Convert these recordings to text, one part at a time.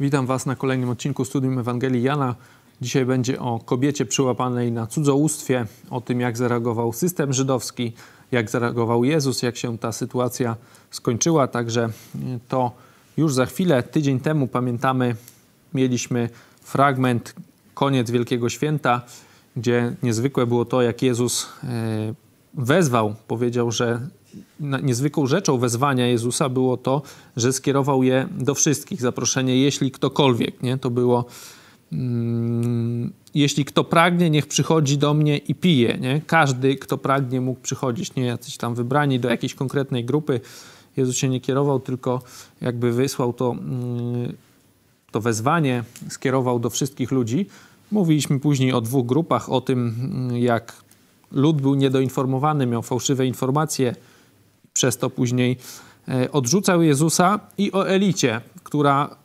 Witam Was na kolejnym odcinku Studium Ewangelii Jana. Dzisiaj będzie o kobiecie przyłapanej na cudzołóstwie, o tym jak zareagował system żydowski, jak zareagował Jezus, jak się ta sytuacja skończyła. Także to już za chwilę. Tydzień temu, pamiętamy, mieliśmy fragment Koniec Wielkiego Święta, gdzie niezwykłe było to, jak Jezus e, wezwał, powiedział, że niezwykłą rzeczą wezwania Jezusa było to, że skierował je do wszystkich. Zaproszenie, jeśli ktokolwiek, nie? to było mm, jeśli kto pragnie, niech przychodzi do mnie i pije. Nie? Każdy, kto pragnie, mógł przychodzić. Nie jacyś tam wybrani do jakiejś konkretnej grupy. Jezus się nie kierował, tylko jakby wysłał to, mm, to wezwanie, skierował do wszystkich ludzi. Mówiliśmy później o dwóch grupach, o tym, mm, jak lud był niedoinformowany, miał fałszywe informacje przez to później e, odrzucał Jezusa i o elicie, która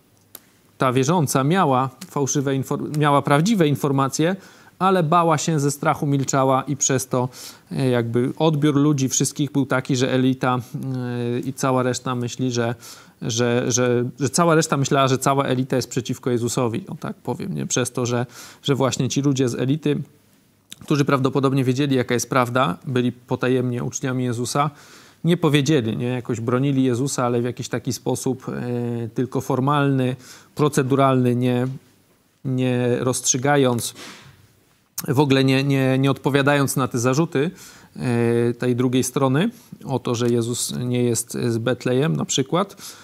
ta wierząca miała fałszywe, miała prawdziwe informacje, ale bała się ze strachu, milczała i przez to e, jakby odbiór ludzi wszystkich był taki, że elita e, i cała reszta myśli, że, że, że, że cała reszta myślała, że cała elita jest przeciwko Jezusowi, no tak powiem, nie? przez to, że, że właśnie ci ludzie z elity, którzy prawdopodobnie wiedzieli, jaka jest prawda, byli potajemnie uczniami Jezusa, nie powiedzieli, nie? jakoś bronili Jezusa, ale w jakiś taki sposób e, tylko formalny, proceduralny, nie, nie rozstrzygając, w ogóle nie, nie, nie odpowiadając na te zarzuty e, tej drugiej strony o to, że Jezus nie jest z Betlejem na przykład.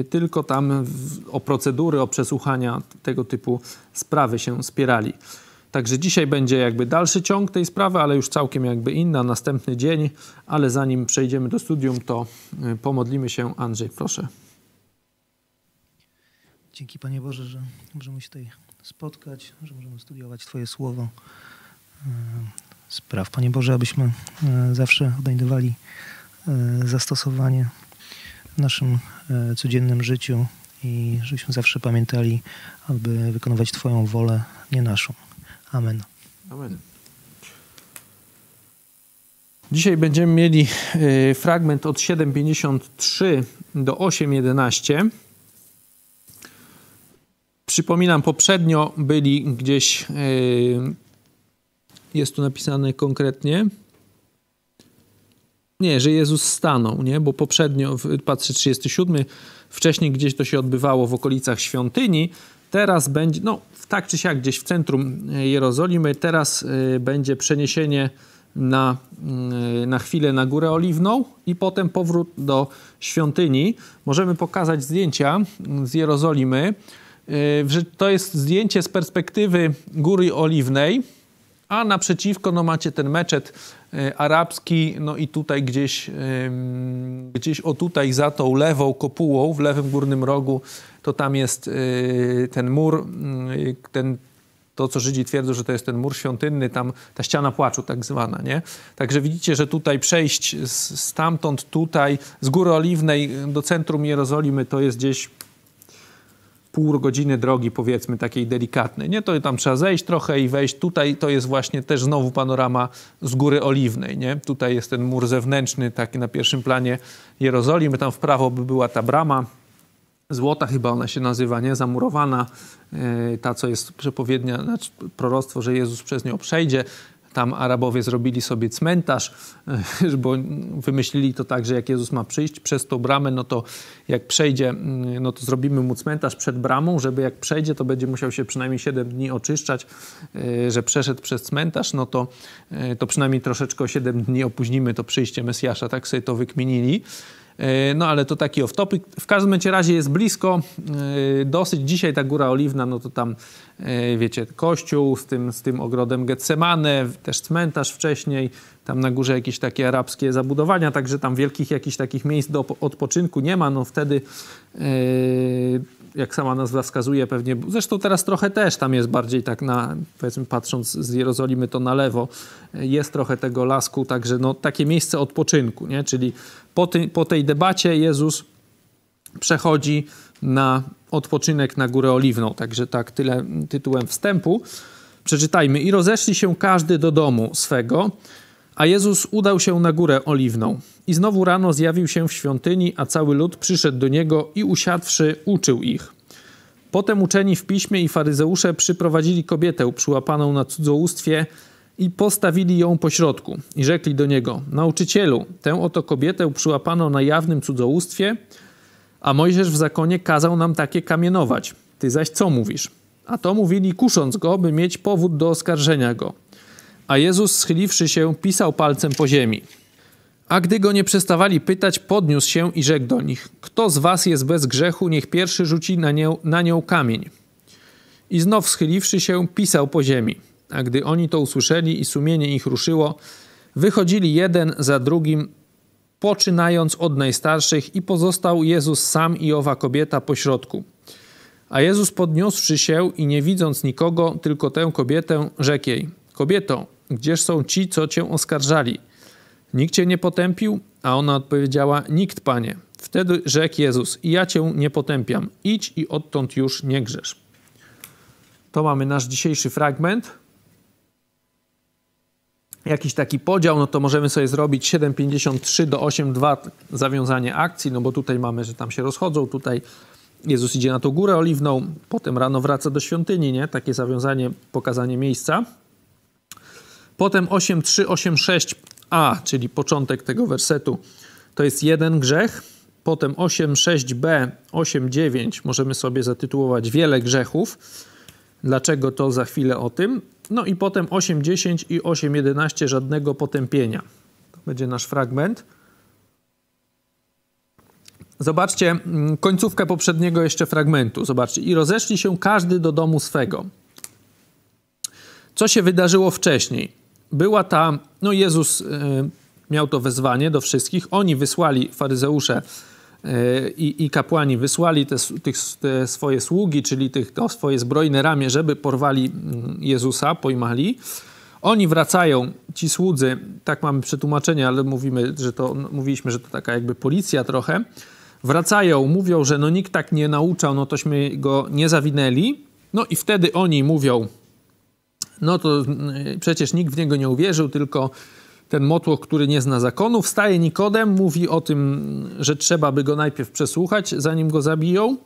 E, tylko tam w, o procedury, o przesłuchania, tego typu sprawy się spierali. Także dzisiaj będzie jakby dalszy ciąg tej sprawy, ale już całkiem jakby inna, następny dzień. Ale zanim przejdziemy do studium, to y, pomodlimy się. Andrzej, proszę. Dzięki Panie Boże, że możemy się tutaj spotkać, że możemy studiować Twoje słowo. Y, spraw, Panie Boże, abyśmy y, zawsze odnajdowali zastosowanie w naszym codziennym życiu i żebyśmy zawsze pamiętali, aby wykonywać Twoją wolę, nie naszą. Amen. Amen. Dzisiaj będziemy mieli y, fragment od 7.53 do 8.11. Przypominam, poprzednio byli gdzieś, y, jest tu napisane konkretnie, nie, że Jezus stanął, nie? bo poprzednio, patrzę 37, wcześniej gdzieś to się odbywało w okolicach świątyni, Teraz będzie, no tak czy siak gdzieś w centrum e, Jerozolimy, teraz e, będzie przeniesienie na, mm, e, na chwilę na Górę Oliwną i potem powrót do świątyni. Możemy pokazać zdjęcia mm, z Jerozolimy. To jest zdjęcie z perspektywy Góry Oliwnej a naprzeciwko no, macie ten meczet e, arabski, no i tutaj gdzieś, gdzieś o tutaj za tą lewą kopułą, w lewym górnym rogu, to tam jest e, ten mur, mm, ten to, co Żydzi twierdzą, że to jest ten mur świątynny, tam ta ściana płaczu tak zwana, nie? Także widzicie, że tutaj przejść stamtąd tutaj, z Góry Oliwnej do centrum Jerozolimy, to jest gdzieś pół godziny drogi, powiedzmy, takiej delikatnej. Nie, to tam trzeba zejść trochę i wejść. Tutaj to jest właśnie też znowu panorama z Góry Oliwnej, nie? Tutaj jest ten mur zewnętrzny, taki na pierwszym planie Jerozolimy. Tam w prawo by była ta brama złota, chyba ona się nazywa, nie? Zamurowana, e, ta, co jest przepowiednia, znaczy proroctwo, że Jezus przez nią przejdzie. Tam Arabowie zrobili sobie cmentarz, bo wymyślili to tak, że jak Jezus ma przyjść przez tą bramę, no to jak przejdzie, mm, no to zrobimy mu cmentarz przed bramą, żeby jak przejdzie, to będzie musiał się przynajmniej 7 dni oczyszczać, e, że przeszedł przez cmentarz, no to, e, to przynajmniej troszeczkę o 7 dni opóźnimy to przyjście Mesjasza. Tak sobie to wykminili. E, no ale to taki off-topic. W każdym razie jest blisko e, dosyć. Dzisiaj ta Góra Oliwna, no to tam e, wiecie, kościół z tym, z tym ogrodem Getsemane, też cmentarz wcześniej, tam na górze jakieś takie arabskie zabudowania, także tam wielkich jakichś takich miejsc do odpoczynku nie ma. No wtedy jak sama nazwa wskazuje, pewnie, zresztą teraz trochę też tam jest bardziej tak na, powiedzmy patrząc z Jerozolimy to na lewo, e, jest trochę tego lasku, także no, takie miejsce odpoczynku, nie? czyli po, ty, po tej debacie Jezus przechodzi na odpoczynek na Górę Oliwną, także tak tyle tytułem wstępu. Przeczytajmy. I rozeszli się każdy do domu swego, a Jezus udał się na górę oliwną. I znowu rano zjawił się w świątyni, a cały lud przyszedł do niego i usiadłszy, uczył ich. Potem uczeni w piśmie i faryzeusze przyprowadzili kobietę przyłapaną na cudzołóstwie i postawili ją pośrodku. I rzekli do niego: Nauczycielu, tę oto kobietę przyłapano na jawnym cudzołóstwie, a Mojżesz w zakonie kazał nam takie kamienować. Ty zaś co mówisz? A to mówili, kusząc go, by mieć powód do oskarżenia go. A Jezus schyliwszy się, pisał palcem po ziemi. A gdy go nie przestawali pytać, podniósł się i rzekł do nich: Kto z was jest bez grzechu, niech pierwszy rzuci na nią, na nią kamień. I znów schyliwszy się, pisał po ziemi. A gdy oni to usłyszeli i sumienie ich ruszyło, wychodzili jeden za drugim, poczynając od najstarszych, i pozostał Jezus sam i owa kobieta pośrodku. A Jezus podniósłszy się i nie widząc nikogo, tylko tę kobietę, rzekł jej: Kobieto, Gdzież są ci, co cię oskarżali? Nikt cię nie potępił? A ona odpowiedziała: Nikt, panie. Wtedy rzekł Jezus: Ja cię nie potępiam. Idź i odtąd już nie grzesz. To mamy nasz dzisiejszy fragment. Jakiś taki podział, no to możemy sobie zrobić 7,53 do 8,2 zawiązanie akcji, no bo tutaj mamy, że tam się rozchodzą, tutaj Jezus idzie na tą górę oliwną, potem rano wraca do świątyni, nie? Takie zawiązanie, pokazanie miejsca. Potem 8386a, czyli początek tego wersetu, to jest jeden grzech. Potem 86b, 89 możemy sobie zatytułować wiele grzechów. Dlaczego to za chwilę o tym? No i potem 8.10 i 8.11 żadnego potępienia. To będzie nasz fragment. Zobaczcie mm, końcówkę poprzedniego jeszcze fragmentu. Zobaczcie. I rozeszli się każdy do domu swego. Co się wydarzyło wcześniej? była ta, no Jezus e, miał to wezwanie do wszystkich, oni wysłali, faryzeusze e, i, i kapłani wysłali te, tych, te swoje sługi, czyli tych, to swoje zbrojne ramię, żeby porwali mm, Jezusa, pojmali. Oni wracają, ci słudzy, tak mamy przetłumaczenie, ale mówimy, że to, no, mówiliśmy, że to taka jakby policja trochę. Wracają, mówią, że no nikt tak nie nauczał, no tośmy go nie zawinęli. No i wtedy oni mówią, no to mm, przecież nikt w niego nie uwierzył, tylko ten motłoch, który nie zna zakonu, wstaje Nikodem, mówi o tym, mm, że trzeba by go najpierw przesłuchać, zanim go zabiją.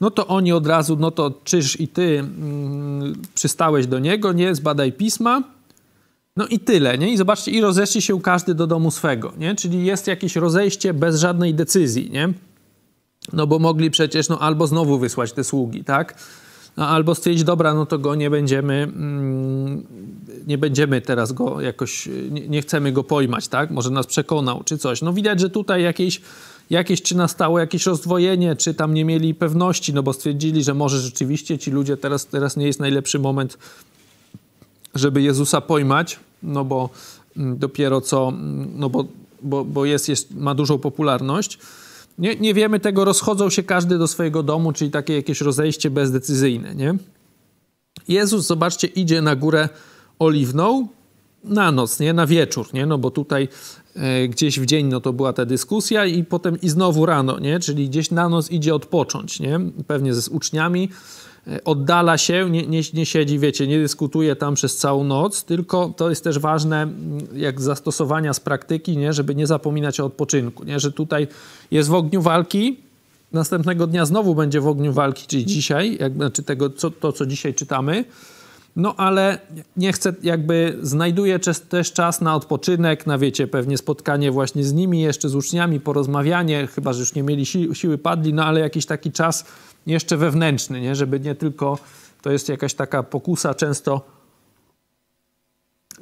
No to oni od razu, no to czyż i ty mm, przystałeś do niego, nie? Zbadaj pisma. No i tyle, nie? I zobaczcie, i rozeszli się każdy do domu swego, nie? Czyli jest jakieś rozejście bez żadnej decyzji, nie? No bo mogli przecież, no albo znowu wysłać te sługi, tak? no, albo stwierdzić, dobra, no to go nie będziemy, mm, nie będziemy teraz go jakoś, nie, nie, chcemy go pojmać, tak? Może nas przekonał czy coś. No widać, że tutaj jakieś, jakieś czy nastało jakieś rozdwojenie, czy tam nie mieli pewności, no bo stwierdzili, że może rzeczywiście ci ludzie teraz, teraz nie jest najlepszy moment, żeby Jezusa pojmać, no bo mm, dopiero co, mm, no bo, bo, bo jest, jest, ma dużą popularność. Nie, nie wiemy tego, rozchodzą się każdy do swojego domu, czyli takie jakieś rozejście bezdecyzyjne, nie? Jezus, zobaczcie, idzie na górę oliwną na noc, nie? Na wieczór, nie? No bo tutaj e, gdzieś w dzień, no to była ta dyskusja i potem i znowu rano, nie? Czyli gdzieś na noc idzie odpocząć, nie? Pewnie ze z uczniami. E, oddala się, nie, nie, nie, siedzi, wiecie, nie dyskutuje tam przez całą noc, tylko to jest też ważne mm, jak zastosowania z praktyki, nie, żeby nie zapominać o odpoczynku, nie, że tutaj jest w ogniu walki, następnego dnia znowu będzie w ogniu walki, czyli dzisiaj, jak, znaczy tego, co, to co dzisiaj czytamy, no ale nie chcę, jakby znajduję też czas na odpoczynek, na wiecie, pewnie spotkanie właśnie z nimi, jeszcze z uczniami, porozmawianie, chyba że już nie mieli si siły, padli, no ale jakiś taki czas jeszcze wewnętrzny, nie? żeby nie tylko to jest jakaś taka pokusa często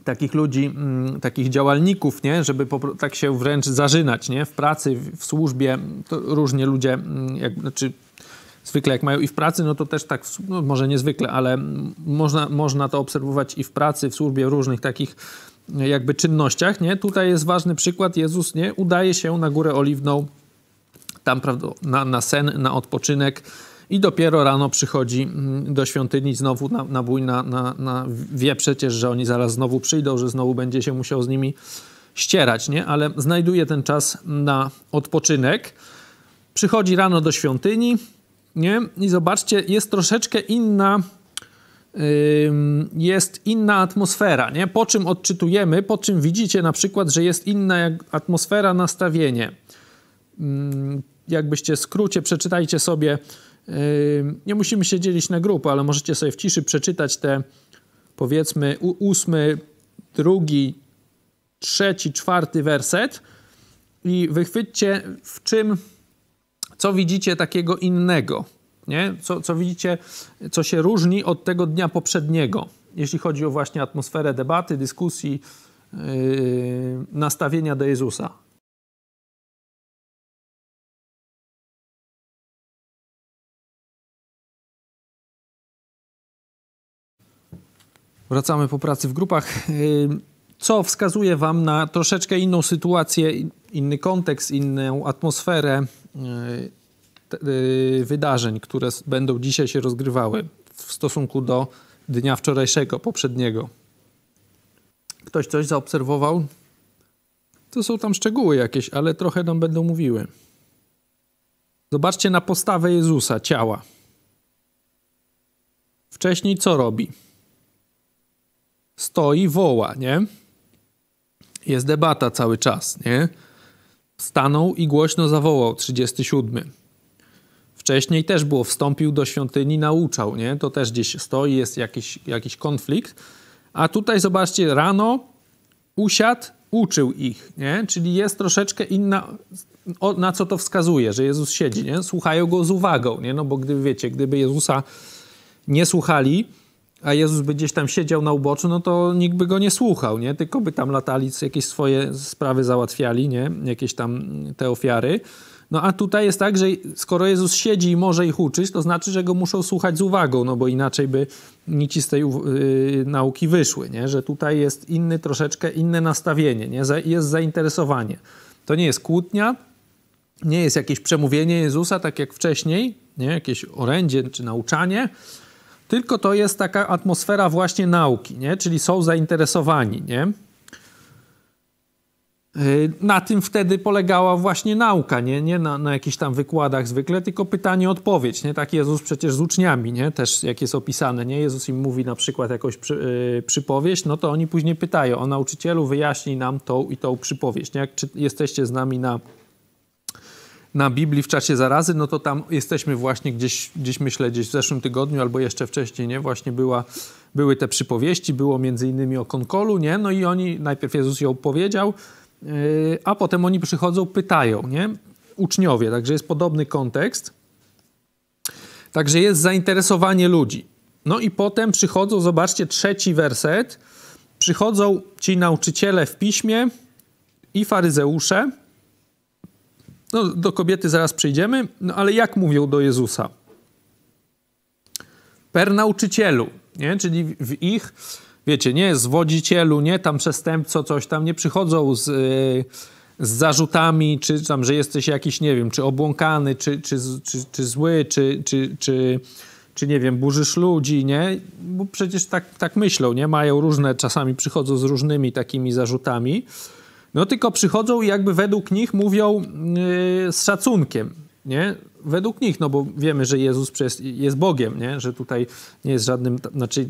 takich ludzi, mm, takich działalników, nie? żeby tak się wręcz zażynać nie? w pracy, w, w służbie. To różnie ludzie, mm, jak, znaczy zwykle jak mają i w pracy, no to też tak, no może niezwykle, ale można, można to obserwować i w pracy, w służbie, w różnych takich jakby czynnościach, nie? Tutaj jest ważny przykład, Jezus, nie? Udaje się na Górę Oliwną, tam prawda, na, na sen, na odpoczynek, i dopiero rano przychodzi mm, do świątyni znowu na, na bój, na, na, na, wie przecież, że oni zaraz znowu przyjdą, że znowu będzie się musiał z nimi ścierać, nie? ale znajduje ten czas na odpoczynek. Przychodzi rano do świątyni, nie? I zobaczcie, jest troszeczkę inna jest inna atmosfera, nie? Po czym odczytujemy, po czym widzicie na przykład, że jest inna atmosfera, nastawienie. Mm, jakbyście skrócie przeczytajcie sobie, nie musimy się dzielić na grupy, ale możecie sobie w ciszy przeczytać te powiedzmy ósmy, drugi, trzeci, czwarty werset i wychwyćcie w czym co widzicie takiego innego? Nie? Co, co widzicie, co się różni od tego dnia poprzedniego, jeśli chodzi o właśnie atmosferę debaty, dyskusji, yy, nastawienia do Jezusa? Wracamy po pracy w grupach. Yy, co wskazuje Wam na troszeczkę inną sytuację inny kontekst, inną atmosferę e, e, wydarzeń, które będą dzisiaj się rozgrywały w stosunku do dnia wczorajszego, poprzedniego. Ktoś coś zaobserwował? To są tam szczegóły jakieś, ale trochę nam będą mówiły. Zobaczcie na postawę Jezusa, ciała. Wcześniej co robi? Stoi, woła, nie? Jest debata cały czas, nie? Stanął i głośno zawołał 37. Wcześniej też było, wstąpił do świątyni, nauczał, nie? To też gdzieś stoi, jest jakiś, jakiś konflikt. A tutaj zobaczcie, rano usiadł, uczył ich, nie? Czyli jest troszeczkę inna, o, na co to wskazuje, że Jezus siedzi, nie? Słuchają go z uwagą, nie? No bo gdy, wiecie, gdyby Jezusa nie słuchali, a Jezus by gdzieś tam siedział na uboczu, no to nikt by go nie słuchał, nie? Tylko by tam latali, jakieś swoje sprawy załatwiali, nie? Jakieś tam te ofiary. No a tutaj jest tak, że skoro Jezus siedzi i może ich uczyć, to znaczy, że go muszą słuchać z uwagą, no bo inaczej by nic z tej y, nauki wyszły, nie? Że tutaj jest inny troszeczkę, inne nastawienie, nie? Jest zainteresowanie. To nie jest kłótnia, nie jest jakieś przemówienie Jezusa, tak jak wcześniej, nie? Jakieś orędzie czy nauczanie, tylko to jest taka atmosfera właśnie nauki, nie? czyli są zainteresowani. Nie? Y, na tym wtedy polegała właśnie nauka, nie, nie na, na jakichś tam wykładach zwykle, tylko pytanie-odpowiedź. Nie? Tak Jezus przecież z uczniami, nie? też jak jest opisane, nie? Jezus im mówi na przykład jakąś przy, yy, przypowieść, no to oni później pytają o nauczycielu, wyjaśnij nam tą i tą przypowieść. Nie? Jak czy jesteście z nami na na Biblii w czasie zarazy, no to tam jesteśmy właśnie gdzieś, gdzieś myślę, gdzieś w zeszłym tygodniu albo jeszcze wcześniej, nie? Właśnie była, były te przypowieści, było między innymi o konkolu, nie? No i oni, najpierw Jezus ją powiedział, yy, a potem oni przychodzą, pytają, nie? Uczniowie, także jest podobny kontekst. Także jest zainteresowanie ludzi. No i potem przychodzą, zobaczcie, trzeci werset. Przychodzą ci nauczyciele w piśmie i faryzeusze, no, do kobiety zaraz przejdziemy, no ale jak mówią do Jezusa? Per nauczycielu, nie? czyli w ich, wiecie, nie zwodzicielu, nie tam przestępco, coś tam, nie przychodzą z, y, z zarzutami, czy tam, że jesteś jakiś, nie wiem, czy obłąkany, czy, czy, czy, czy zły, czy, czy, czy, czy nie wiem, burzysz ludzi, nie? Bo przecież tak, tak myślą, nie? Mają różne, czasami przychodzą z różnymi takimi zarzutami. No tylko przychodzą i jakby według nich mówią yy, z szacunkiem, nie? Według nich, no bo wiemy, że Jezus jest Bogiem, nie? Że tutaj nie jest żadnym, znaczy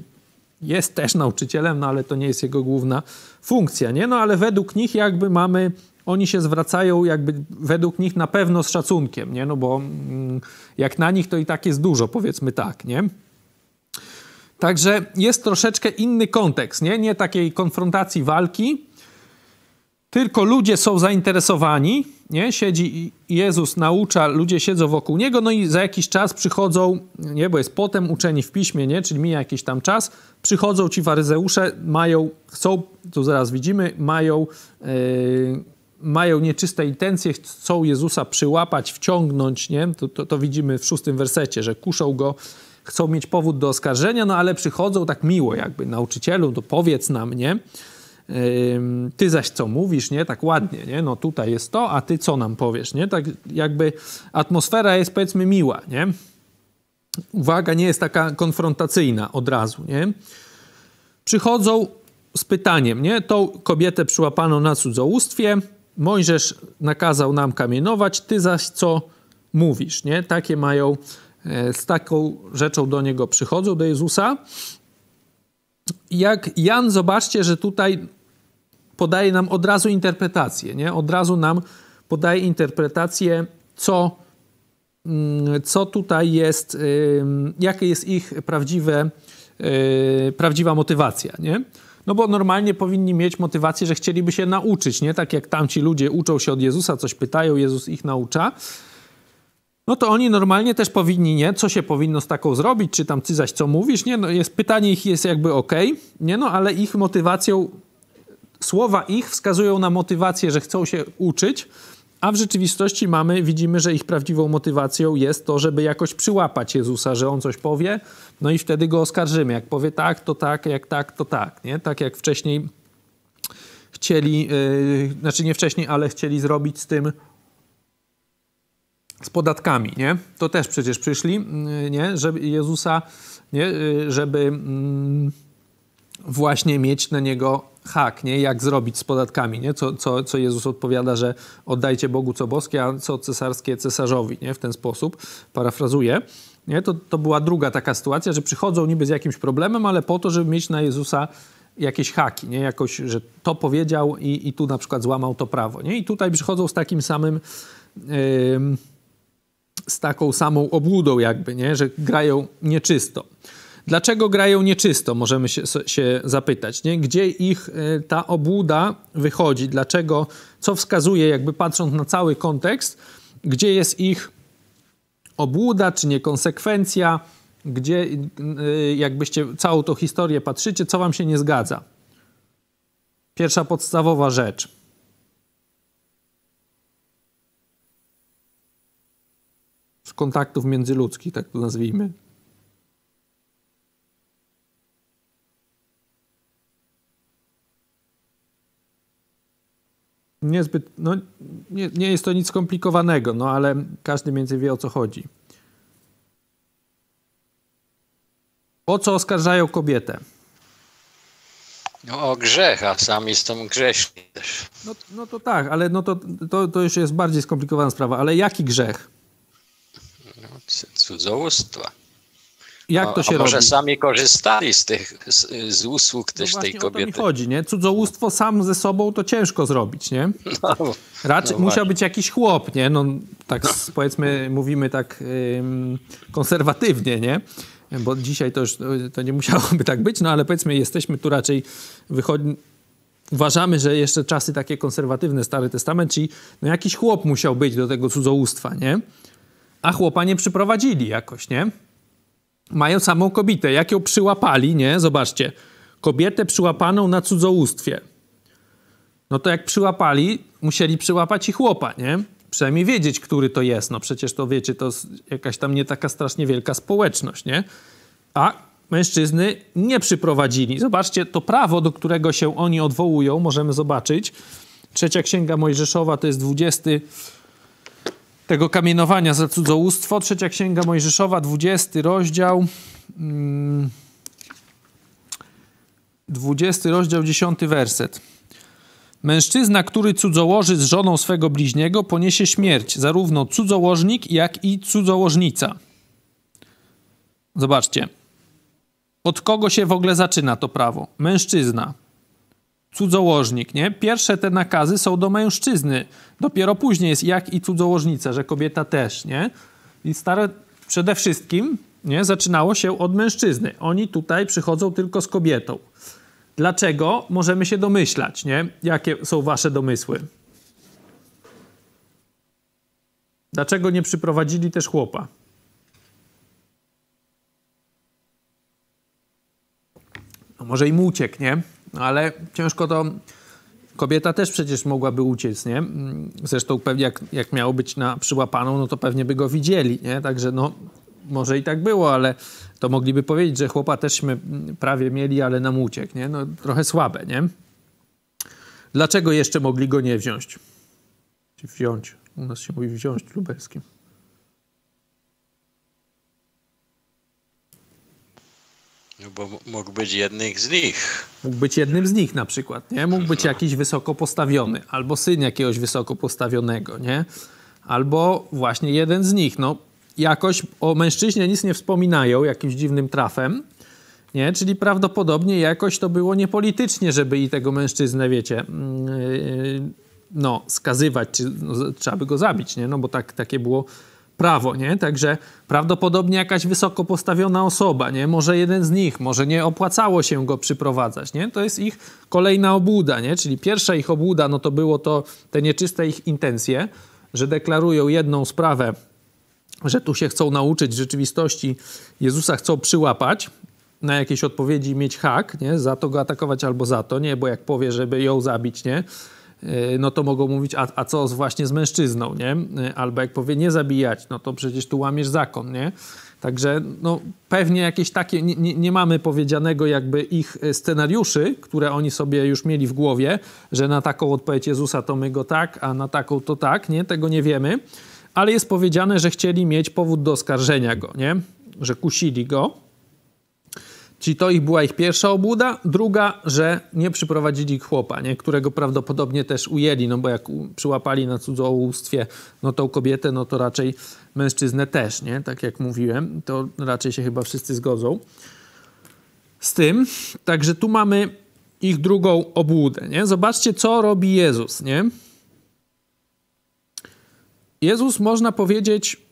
jest też nauczycielem, no ale to nie jest jego główna funkcja, nie? No ale według nich jakby mamy oni się zwracają jakby według nich na pewno z szacunkiem, nie? No bo mm, jak na nich to i tak jest dużo, powiedzmy tak, nie? Także jest troszeczkę inny kontekst, nie? Nie takiej konfrontacji walki, tylko ludzie są zainteresowani, nie? Siedzi Jezus, naucza, ludzie siedzą wokół Niego, no i za jakiś czas przychodzą, nie, bo jest potem uczeni w piśmie, nie, czyli mija jakiś tam czas, przychodzą ci faryzeusze, mają, chcą, tu zaraz widzimy, mają, yy, mają nieczyste intencje, chcą Jezusa przyłapać, wciągnąć, nie, to, to, to widzimy w szóstym wersecie, że kuszą Go, chcą mieć powód do oskarżenia, no ale przychodzą tak miło jakby, nauczycielu, to powiedz nam, nie, ty zaś co mówisz, nie? Tak ładnie, nie? No tutaj jest to, a ty co nam powiesz, nie? Tak jakby atmosfera jest powiedzmy miła, nie? Uwaga nie jest taka konfrontacyjna od razu, nie? Przychodzą z pytaniem, nie? Tą kobietę przyłapano na cudzołóstwie, Mojżesz nakazał nam kamienować, ty zaś co mówisz, nie? Takie mają, e, z taką rzeczą do niego przychodzą, do Jezusa. Jak Jan, zobaczcie, że tutaj podaje nam od razu interpretację, nie? Od razu nam podaje interpretację, co, mm, co tutaj jest, jakie jest ich prawdziwe, y, prawdziwa motywacja, nie? No bo normalnie powinni mieć motywację, że chcieliby się nauczyć, nie? Tak jak tamci ludzie uczą się od Jezusa, coś pytają, Jezus ich naucza. No to oni normalnie też powinni, nie? Co się powinno z taką zrobić? Czy tam ty zaś co mówisz? Nie, no jest pytanie ich jest jakby ok, nie? No ale ich motywacją Słowa ich wskazują na motywację, że chcą się uczyć, a w rzeczywistości mamy, widzimy, że ich prawdziwą motywacją jest to, żeby jakoś przyłapać Jezusa, że on coś powie, no i wtedy go oskarżymy. Jak powie tak, to tak, jak tak, to tak. Nie? Tak jak wcześniej chcieli, yy, znaczy nie wcześniej, ale chcieli zrobić z tym z podatkami, nie? To też przecież przyszli, yy, nie? Żeby Jezusa, nie? Yy, żeby mm, właśnie mieć na niego hak, nie? jak zrobić z podatkami, nie? Co, co, co Jezus odpowiada, że oddajcie Bogu co boskie, a co cesarskie cesarzowi, nie? w ten sposób, parafrazuję. Nie? To, to była druga taka sytuacja, że przychodzą niby z jakimś problemem, ale po to, żeby mieć na Jezusa jakieś haki, nie? jakoś, że to powiedział i, i tu na przykład złamał to prawo. Nie? I tutaj przychodzą z takim samym... Yy, z taką samą obłudą jakby, nie? że grają nieczysto. Dlaczego grają nieczysto, możemy się, się zapytać, nie? gdzie ich e, ta obłuda wychodzi, dlaczego, co wskazuje, jakby patrząc na cały kontekst, gdzie jest ich obłuda czy niekonsekwencja, gdzie e, jakbyście całą tą historię patrzycie, co wam się nie zgadza. Pierwsza podstawowa rzecz. Z kontaktów międzyludzkich, tak to nazwijmy. niezbyt, no, nie, nie jest to nic skomplikowanego, no ale każdy mniej więcej wie o co chodzi. O co oskarżają kobietę? No, o grzech, a sam jestem grzeszni też. No, no to tak, ale no to, to, to już jest bardziej skomplikowana sprawa. Ale jaki grzech? No, cudzołóstwa. Jak to się a może robi? sami korzystali z tych z, z usług no też no tej kobiety. O to mi chodzi, nie? Cudzołóstwo sam ze sobą to ciężko zrobić, nie? No, Raczej no musiał być jakiś chłop, nie? No tak no. powiedzmy, mówimy tak ym, konserwatywnie, nie? Bo dzisiaj to już to nie musiałoby tak być, no ale powiedzmy, jesteśmy tu raczej wychodni, uważamy, że jeszcze czasy takie konserwatywne, Stary Testament, czyli no jakiś chłop musiał być do tego cudzołóstwa, nie? A chłopa nie przyprowadzili jakoś, nie? mają samą kobietę. Jak ją przyłapali, nie? Zobaczcie. Kobietę przyłapaną na cudzołóstwie. No to jak przyłapali, musieli przyłapać i chłopa, nie? Przynajmniej wiedzieć, który to jest. No przecież to wiecie, to jakaś tam nie taka strasznie wielka społeczność, nie? A mężczyzny nie przyprowadzili. Zobaczcie, to prawo, do którego się oni odwołują, możemy zobaczyć. Trzecia Księga Mojżeszowa to jest 20 tego kamienowania za cudzołóstwo. Trzecia Księga Mojżeszowa, 20 rozdział. 20 mm. rozdział, 10 werset. Mężczyzna, który cudzołoży z żoną swego bliźniego, poniesie śmierć, zarówno cudzołożnik, jak i cudzołożnica. Zobaczcie. Od kogo się w ogóle zaczyna to prawo? Mężczyzna cudzołożnik, nie? Pierwsze te nakazy są do mężczyzny. Dopiero później jest jak i cudzołożnica, że kobieta też, nie? I stare przede wszystkim, nie? Zaczynało się od mężczyzny. Oni tutaj przychodzą tylko z kobietą. Dlaczego? Możemy się domyślać, nie? Jakie są wasze domysły? Dlaczego nie przyprowadzili też chłopa? No może im uciekł, nie? ale ciężko to. Kobieta też przecież mogłaby uciec, nie? Zresztą pewnie jak, jak miało być na przyłapaną, no to pewnie by go widzieli, nie? Także no, może i tak było, ale to mogliby powiedzieć, że chłopa teżśmy prawie mieli, ale nam uciekł, nie? No trochę słabe, nie? Dlaczego jeszcze mogli go nie wziąć? Wziąć. U nas się mówi wziąć lubelskim. No bo mógł być jednym z nich. Mógł być jednym z nich na przykład, nie? Mógł być mhm. jakiś wysoko postawiony, albo syn jakiegoś wysoko postawionego, nie? Albo właśnie jeden z nich. No, jakoś o mężczyźnie nic nie wspominają jakimś dziwnym trafem, nie? Czyli prawdopodobnie jakoś to było niepolitycznie, żeby i tego mężczyznę, wiecie, yy, no, skazywać, czy no, trzeba by go zabić, nie? No, bo tak, takie było prawo, nie? Także prawdopodobnie jakaś wysoko postawiona osoba, nie? Może jeden z nich, może nie opłacało się go przyprowadzać, nie? To jest ich kolejna obłuda, nie? Czyli pierwsza ich obłuda, no to było to te nieczyste ich intencje, że deklarują jedną sprawę, że tu się chcą nauczyć rzeczywistości, Jezusa chcą przyłapać, na jakieś odpowiedzi mieć hak, nie? Za to go atakować albo za to, nie? Bo jak powie, żeby ją zabić, nie? E, no to mogą mówić, a, a co właśnie z mężczyzną, nie? E, albo jak powie nie zabijać, no to przecież tu łamiesz zakon, nie? Także no, pewnie jakieś takie, nie, nie, mamy powiedzianego jakby ich e, scenariuszy, które oni sobie już mieli w głowie, że na taką odpowiedź Jezusa to my go tak, a na taką to tak, nie? Tego nie wiemy. Ale jest powiedziane, że chcieli mieć powód do oskarżenia go, nie? Że kusili go. Czyli to ich była ich pierwsza obłuda. Druga, że nie przyprowadzili chłopa, nie? którego prawdopodobnie też ujęli, no bo jak przyłapali na cudzołóstwie no tą kobietę, no to raczej mężczyznę też, nie? Tak jak mówiłem, to raczej się chyba wszyscy zgodzą z tym. Także tu mamy ich drugą obłudę, nie? Zobaczcie, co robi Jezus, nie? Jezus, można powiedzieć,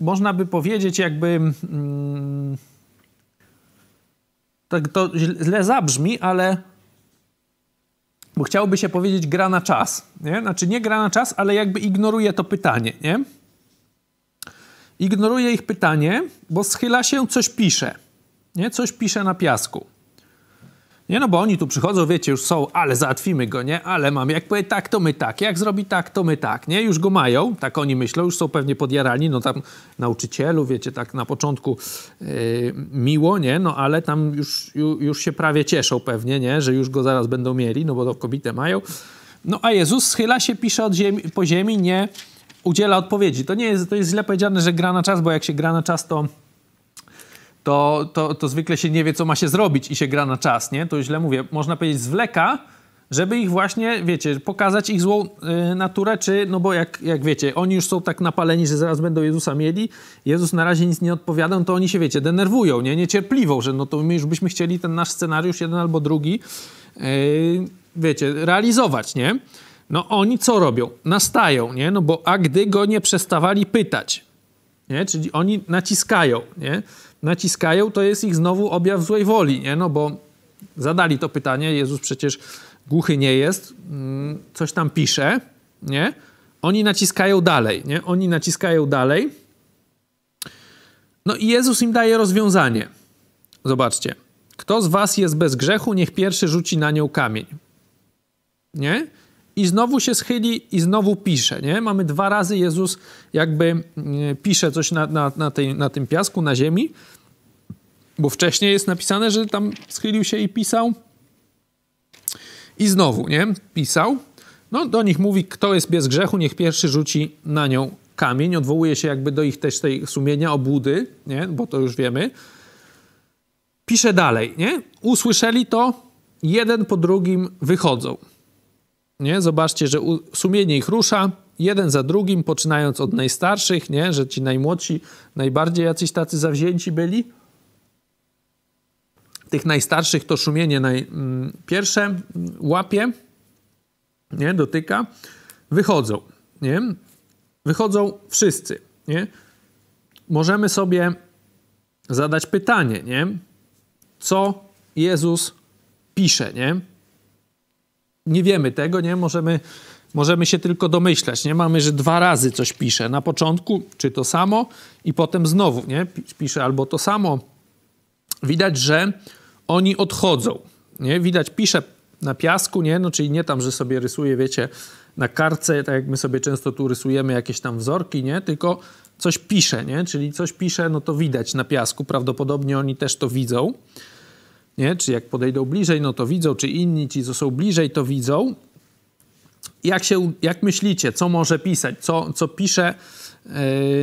można by powiedzieć, jakby. Mm, tak to źle zabrzmi, ale. Bo chciałoby się powiedzieć gra na czas. Nie? Znaczy nie gra na czas, ale jakby ignoruje to pytanie, nie? Ignoruje ich pytanie, bo schyla się, coś pisze. Nie? Coś pisze na piasku. Nie, no bo oni tu przychodzą, wiecie, już są, ale załatwimy go, nie? Ale mam, jak powie tak, to my tak, jak zrobi tak, to my tak, nie? Już go mają, tak oni myślą, już są pewnie podjarani, no tam nauczycielu, wiecie, tak na początku yy, miło, nie? No ale tam już, już, już się prawie cieszą pewnie, nie? Że już go zaraz będą mieli, no bo to kobitę mają. No a Jezus schyla się, pisze od ziemi, po ziemi, nie udziela odpowiedzi. To nie jest, to jest źle powiedziane, że gra na czas, bo jak się gra na czas, to to, to, to zwykle się nie wie, co ma się zrobić i się gra na czas, nie? To źle mówię. Można powiedzieć zwleka, żeby ich właśnie, wiecie, pokazać ich złą y, naturę, czy, no bo jak, jak wiecie, oni już są tak napaleni, że zaraz będą Jezusa mieli, Jezus na razie nic nie odpowiada, no to oni się, wiecie, denerwują, nie? Niecierpliwą, że no to my już byśmy chcieli ten nasz scenariusz, jeden albo drugi, y, wiecie, realizować, nie? No oni co robią? Nastają, nie? No bo a gdy go nie przestawali pytać, nie? Czyli oni naciskają, nie? naciskają, to jest ich znowu objaw złej woli, nie? No bo zadali to pytanie, Jezus przecież głuchy nie jest, mm, coś tam pisze, nie? Oni naciskają dalej, nie? Oni naciskają dalej. No i Jezus im daje rozwiązanie. Zobaczcie. Kto z was jest bez grzechu, niech pierwszy rzuci na nią kamień. Nie? i znowu się schyli i znowu pisze. Nie? Mamy dwa razy Jezus jakby mm, pisze coś na, na, na, tej, na tym piasku, na ziemi, bo wcześniej jest napisane, że tam schylił się i pisał. I znowu, nie? Pisał. No, do nich mówi, kto jest bez grzechu, niech pierwszy rzuci na nią kamień. Odwołuje się jakby do ich też tej sumienia, obłudy, nie? Bo to już wiemy. Pisze dalej, nie? Usłyszeli to, jeden po drugim wychodzą. Nie? Zobaczcie, że sumienie ich rusza jeden za drugim, poczynając od najstarszych, nie? że ci najmłodsi najbardziej jacyś tacy zawzięci byli. Tych najstarszych to sumienie mm, pierwsze łapie, nie? dotyka. Wychodzą. Nie? Wychodzą wszyscy. Nie? Możemy sobie zadać pytanie, nie? co Jezus pisze, nie? nie wiemy tego, nie? Możemy, możemy się tylko domyślać, nie? Mamy, że dwa razy coś pisze. Na początku czy to samo i potem znowu, nie? Pisze albo to samo. Widać, że oni odchodzą, nie? Widać, pisze na piasku, nie? No, czyli nie tam, że sobie rysuje, wiecie, na kartce, tak jak my sobie często tu rysujemy jakieś tam wzorki, nie? Tylko coś pisze, nie? Czyli coś pisze, no to widać na piasku. Prawdopodobnie oni też to widzą nie? czy jak podejdą bliżej, no to widzą, czy inni, ci co są bliżej, to widzą. Jak, się, jak myślicie, co może pisać, co, co pisze, yy,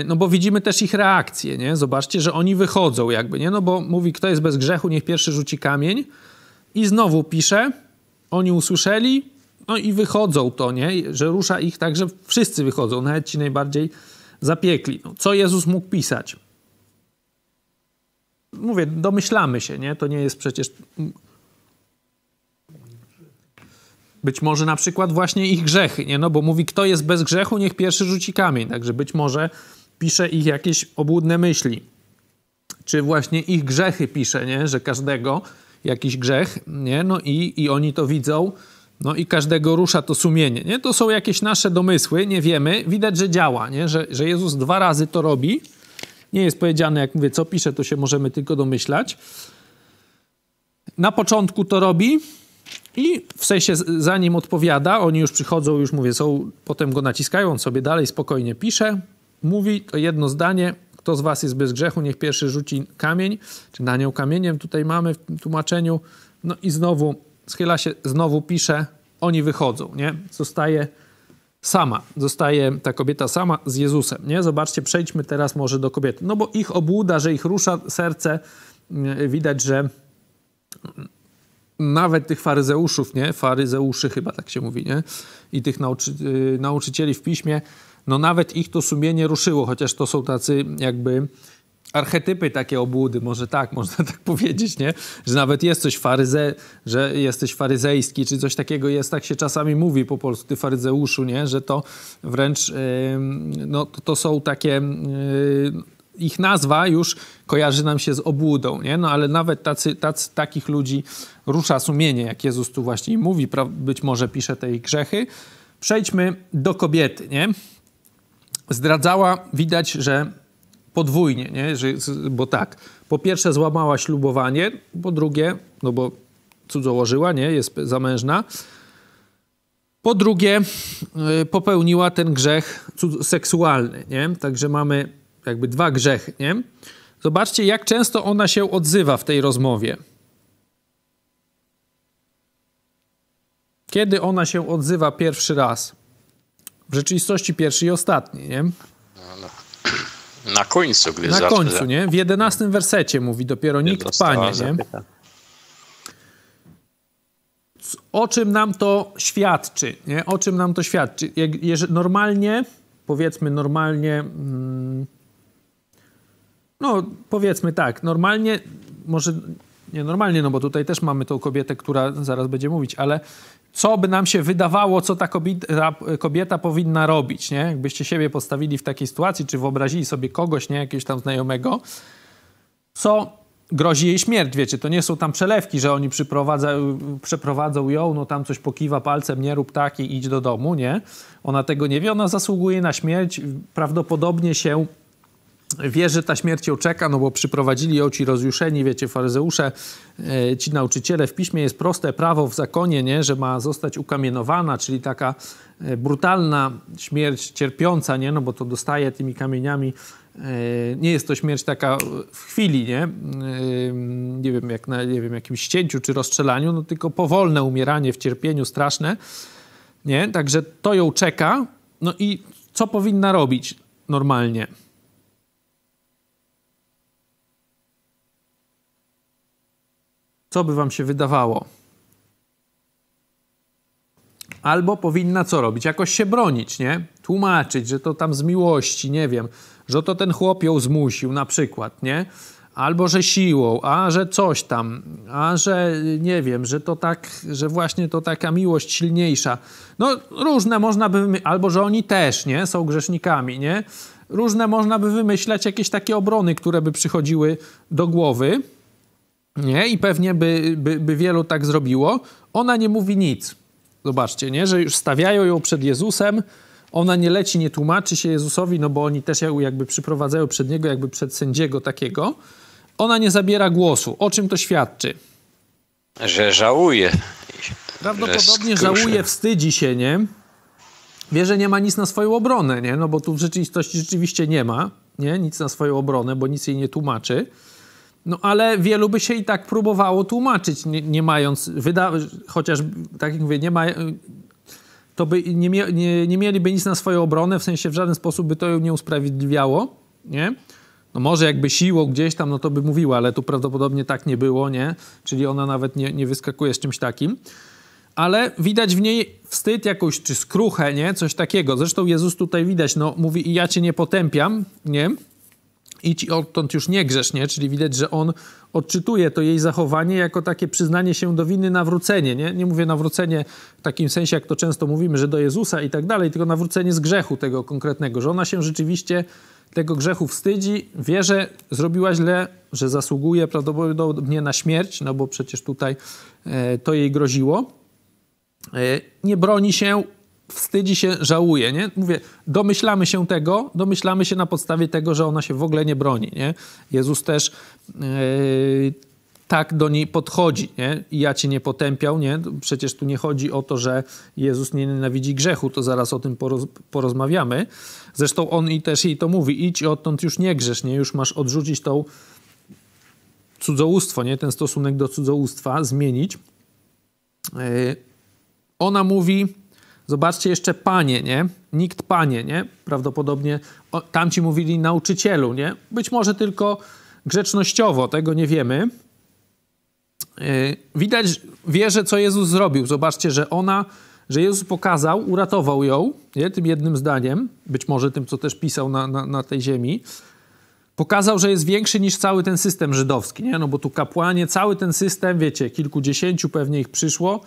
no bo widzimy też ich reakcje, nie? Zobaczcie, że oni wychodzą jakby, nie? No bo mówi, kto jest bez grzechu, niech pierwszy rzuci kamień i znowu pisze, oni usłyszeli, no i wychodzą to, nie? Że rusza ich tak, że wszyscy wychodzą, nawet ci najbardziej zapiekli. No, co Jezus mógł pisać? mówię, domyślamy się, nie? To nie jest przecież... Być może na przykład właśnie ich grzechy, nie? No bo mówi, kto jest bez grzechu, niech pierwszy rzuci kamień. Także być może pisze ich jakieś obłudne myśli. Czy właśnie ich grzechy pisze, nie? Że każdego jakiś grzech, nie? No i, i oni to widzą, no i każdego rusza to sumienie, nie? To są jakieś nasze domysły, nie wiemy. Widać, że działa, nie? Że, że Jezus dwa razy to robi, nie jest powiedziane, jak mówię, co pisze, to się możemy tylko domyślać. Na początku to robi i w sensie zanim odpowiada, oni już przychodzą, już mówię, są, potem go naciskają, on sobie dalej spokojnie pisze, mówi to jedno zdanie, kto z was jest bez grzechu, niech pierwszy rzuci kamień, czy na nią kamieniem tutaj mamy w tłumaczeniu, no i znowu schyla się, znowu pisze, oni wychodzą, nie? Zostaje sama. Zostaje ta kobieta sama z Jezusem. Nie? Zobaczcie, przejdźmy teraz może do kobiety. No bo ich obłuda, że ich rusza serce, e, widać, że nawet tych faryzeuszów, nie? Faryzeuszy chyba tak się mówi, nie? I tych nauczy e, nauczycieli w piśmie, no nawet ich to sumienie ruszyło, chociaż to są tacy jakby archetypy takie obłudy, może tak, można tak powiedzieć, nie? Że nawet jest coś faryze, że jesteś faryzejski, czy coś takiego jest, tak się czasami mówi po polsku, ty faryzeuszu, nie? Że to wręcz, yy, no to, to, są takie... Yy, ich nazwa już kojarzy nam się z obłudą, nie? No ale nawet tacy, tacy, takich ludzi rusza sumienie, jak Jezus tu właśnie mówi, być może pisze te ich grzechy. Przejdźmy do kobiety, nie? Zdradzała, widać, że podwójnie, nie? Że, bo tak, po pierwsze złamała ślubowanie, po drugie, no bo cudzołożyła, nie? Jest zamężna. Po drugie, y, popełniła ten grzech seksualny, nie? Także mamy jakby dwa grzechy, nie? Zobaczcie, jak często ona się odzywa w tej rozmowie. Kiedy ona się odzywa pierwszy raz? W rzeczywistości pierwszy i ostatni, nie? No, no. Na końcu, gdy Na końcu, nie? W jedenastym wersecie mówi dopiero nikt, panie, nie? O czym nam to świadczy, nie? O czym nam to świadczy? normalnie, powiedzmy normalnie, mm, no powiedzmy tak, normalnie, może nie normalnie, no bo tutaj też mamy tą kobietę, która zaraz będzie mówić, ale co by nam się wydawało, co ta kobieta, kobieta, powinna robić, nie? Jakbyście siebie postawili w takiej sytuacji, czy wyobrazili sobie kogoś, nie? Jakiegoś tam znajomego, co grozi jej śmierć, wiecie, to nie są tam przelewki, że oni przeprowadzą ją, no tam coś pokiwa palcem, nie rób tak i idź do domu, nie? Ona tego nie wie, ona zasługuje na śmierć, prawdopodobnie się wie, że ta śmierć ją czeka, no bo przyprowadzili ją ci rozjuszeni, wiecie, faryzeusze, e, ci nauczyciele. W piśmie jest proste prawo w zakonie, nie? że ma zostać ukamienowana, czyli taka e, brutalna śmierć cierpiąca, nie? no bo to dostaje tymi kamieniami. E, nie jest to śmierć taka w chwili, nie? Nie wiem, jak na nie wiem, jakimś ścięciu czy rozstrzelaniu, no tylko powolne umieranie w cierpieniu straszne, nie? Także to ją czeka. No i co powinna robić normalnie? Co by wam się wydawało? Albo powinna co robić? Jakoś się bronić, nie? Tłumaczyć, że to tam z miłości, nie wiem, że to ten chłop ją zmusił na przykład, nie? albo że siłą, a że coś tam, a że nie wiem, że to tak, że właśnie to taka miłość silniejsza. No różne można by, albo że oni też, nie, są grzesznikami, nie? Różne można by wymyślać jakieś takie obrony, które by przychodziły do głowy. Nie? I pewnie by, by, by wielu tak zrobiło. Ona nie mówi nic. Zobaczcie, nie? że już stawiają ją przed Jezusem. Ona nie leci, nie tłumaczy się Jezusowi, no bo oni też ją jakby przyprowadzają przed niego, jakby przed sędziego takiego. Ona nie zabiera głosu. O czym to świadczy? Że żałuje. Prawdopodobnie że żałuje, wstydzi się, nie? Wie, że nie ma nic na swoją obronę, nie? No bo tu w rzeczywistości rzeczywiście nie ma, nie? Nic na swoją obronę, bo nic jej nie tłumaczy. No ale wielu by się i tak próbowało tłumaczyć, nie, nie mając, wyda, chociaż tak jak mówię, nie ma, to by nie, nie, nie mieliby nic na swoją obronę, w sensie w żaden sposób by to nie usprawiedliwiało, nie? No może jakby siłą gdzieś tam, no to by mówiła, ale tu prawdopodobnie tak nie było, nie? Czyli ona nawet nie, nie wyskakuje z czymś takim. Ale widać w niej wstyd jakoś, czy skruchę, nie? Coś takiego. Zresztą Jezus tutaj widać, no mówi i ja cię nie potępiam, nie? idź odtąd już nie nie czyli widać, że on odczytuje to jej zachowanie jako takie przyznanie się do winy, nawrócenie. Nie, nie mówię nawrócenie w takim sensie, jak to często mówimy, że do Jezusa i tak dalej, tylko nawrócenie z grzechu tego konkretnego, że ona się rzeczywiście tego grzechu wstydzi, wie, że zrobiła źle, że zasługuje prawdopodobnie na śmierć, no bo przecież tutaj e, to jej groziło. E, nie broni się, wstydzi się, żałuje, nie? Mówię, domyślamy się tego, domyślamy się na podstawie tego, że ona się w ogóle nie broni, nie? Jezus też yy, tak do niej podchodzi, nie? Ja cię nie potępiał, nie? Przecież tu nie chodzi o to, że Jezus nie nienawidzi grzechu, to zaraz o tym poroz porozmawiamy. Zresztą on i też jej to mówi, idź odtąd już nie grzesz, nie? Już masz odrzucić tą cudzołóstwo, nie? Ten stosunek do cudzołóstwa zmienić. Yy, ona mówi, Zobaczcie jeszcze panie, nie? Nikt panie, nie? Prawdopodobnie o, tamci mówili nauczycielu, nie? Być może tylko grzecznościowo, tego nie wiemy. Yy, widać, że co Jezus zrobił. Zobaczcie, że ona, że Jezus pokazał, uratował ją, nie? Tym jednym zdaniem, być może tym, co też pisał na, na, na tej ziemi pokazał, że jest większy niż cały ten system żydowski, nie? No bo tu kapłanie, cały ten system, wiecie, kilkudziesięciu pewnie ich przyszło,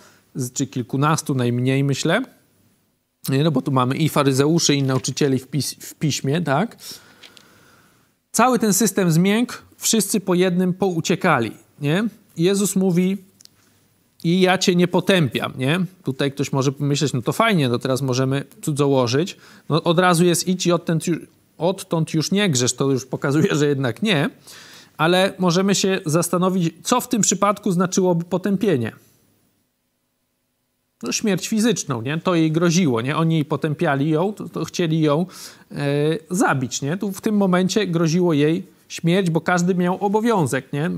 czy kilkunastu najmniej, myślę. No bo tu mamy i faryzeuszy, i nauczycieli w, pis w piśmie, tak? Cały ten system zmiękł, wszyscy po jednym pouciekali, nie? Jezus mówi, i ja cię nie potępiam, nie? Tutaj ktoś może pomyśleć, no to fajnie, no teraz możemy cudzołożyć. No od razu jest idź i odtąd odtąd już nie grzesz, to już pokazuje, że jednak nie. Ale możemy się zastanowić, co w tym przypadku znaczyłoby potępienie no, śmierć fizyczną, nie? To jej groziło, nie? Oni potępiali ją, to, to chcieli ją e, zabić, nie? Tu w tym momencie groziło jej śmierć, bo każdy miał obowiązek, nie? E,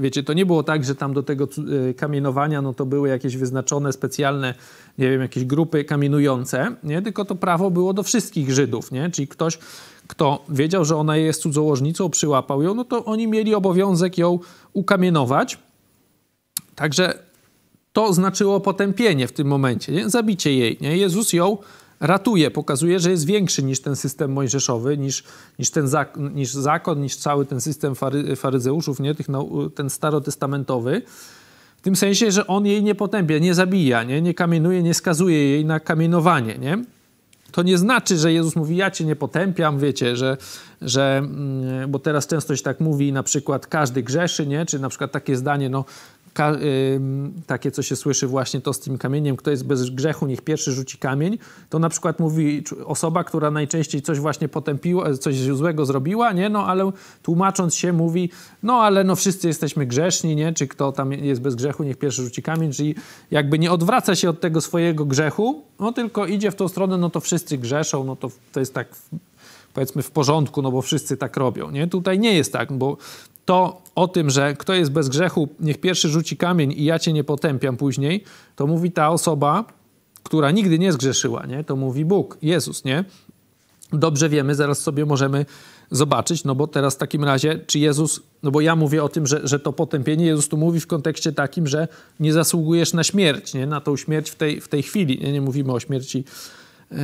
wiecie, to nie było tak, że tam do tego e, kamienowania, no to były jakieś wyznaczone specjalne, nie wiem, jakieś grupy kamienujące, nie? Tylko to prawo było do wszystkich Żydów, nie? Czyli ktoś, kto wiedział, że ona jest cudzołożnicą, przyłapał ją, no to oni mieli obowiązek ją ukamienować. Także to znaczyło potępienie w tym momencie, nie? zabicie jej. Nie? Jezus ją ratuje, pokazuje, że jest większy niż ten system mojżeszowy, niż, niż ten zak niż zakon, niż cały ten system fary faryzeuszów, nie? Tych, ten starotestamentowy. W tym sensie, że on jej nie potępia, nie zabija, nie, nie kamienuje, nie skazuje jej na kamienowanie. Nie? To nie znaczy, że Jezus mówi, ja cię nie potępiam, wiecie, że, że mm, bo teraz często się tak mówi, na przykład każdy grzeszy, nie? czy na przykład takie zdanie, no takie, co się słyszy właśnie to z tym kamieniem, kto jest bez grzechu, niech pierwszy rzuci kamień, to na przykład mówi osoba, która najczęściej coś właśnie potępiła, coś złego zrobiła, nie, no ale tłumacząc się mówi, no ale no wszyscy jesteśmy grzeszni, nie, czy kto tam jest bez grzechu, niech pierwszy rzuci kamień, czyli jakby nie odwraca się od tego swojego grzechu, no tylko idzie w tą stronę, no to wszyscy grzeszą, no to to jest tak powiedzmy w porządku, no bo wszyscy tak robią. Nie? Tutaj nie jest tak, bo to o tym, że kto jest bez grzechu, niech pierwszy rzuci kamień i ja cię nie potępiam później, to mówi ta osoba, która nigdy nie zgrzeszyła, nie? To mówi Bóg, Jezus, nie? Dobrze wiemy, zaraz sobie możemy zobaczyć, no bo teraz w takim razie, czy Jezus, no bo ja mówię o tym, że, że to potępienie, Jezus tu mówi w kontekście takim, że nie zasługujesz na śmierć, nie? Na tą śmierć w tej, w tej chwili, nie? nie mówimy o śmierci yy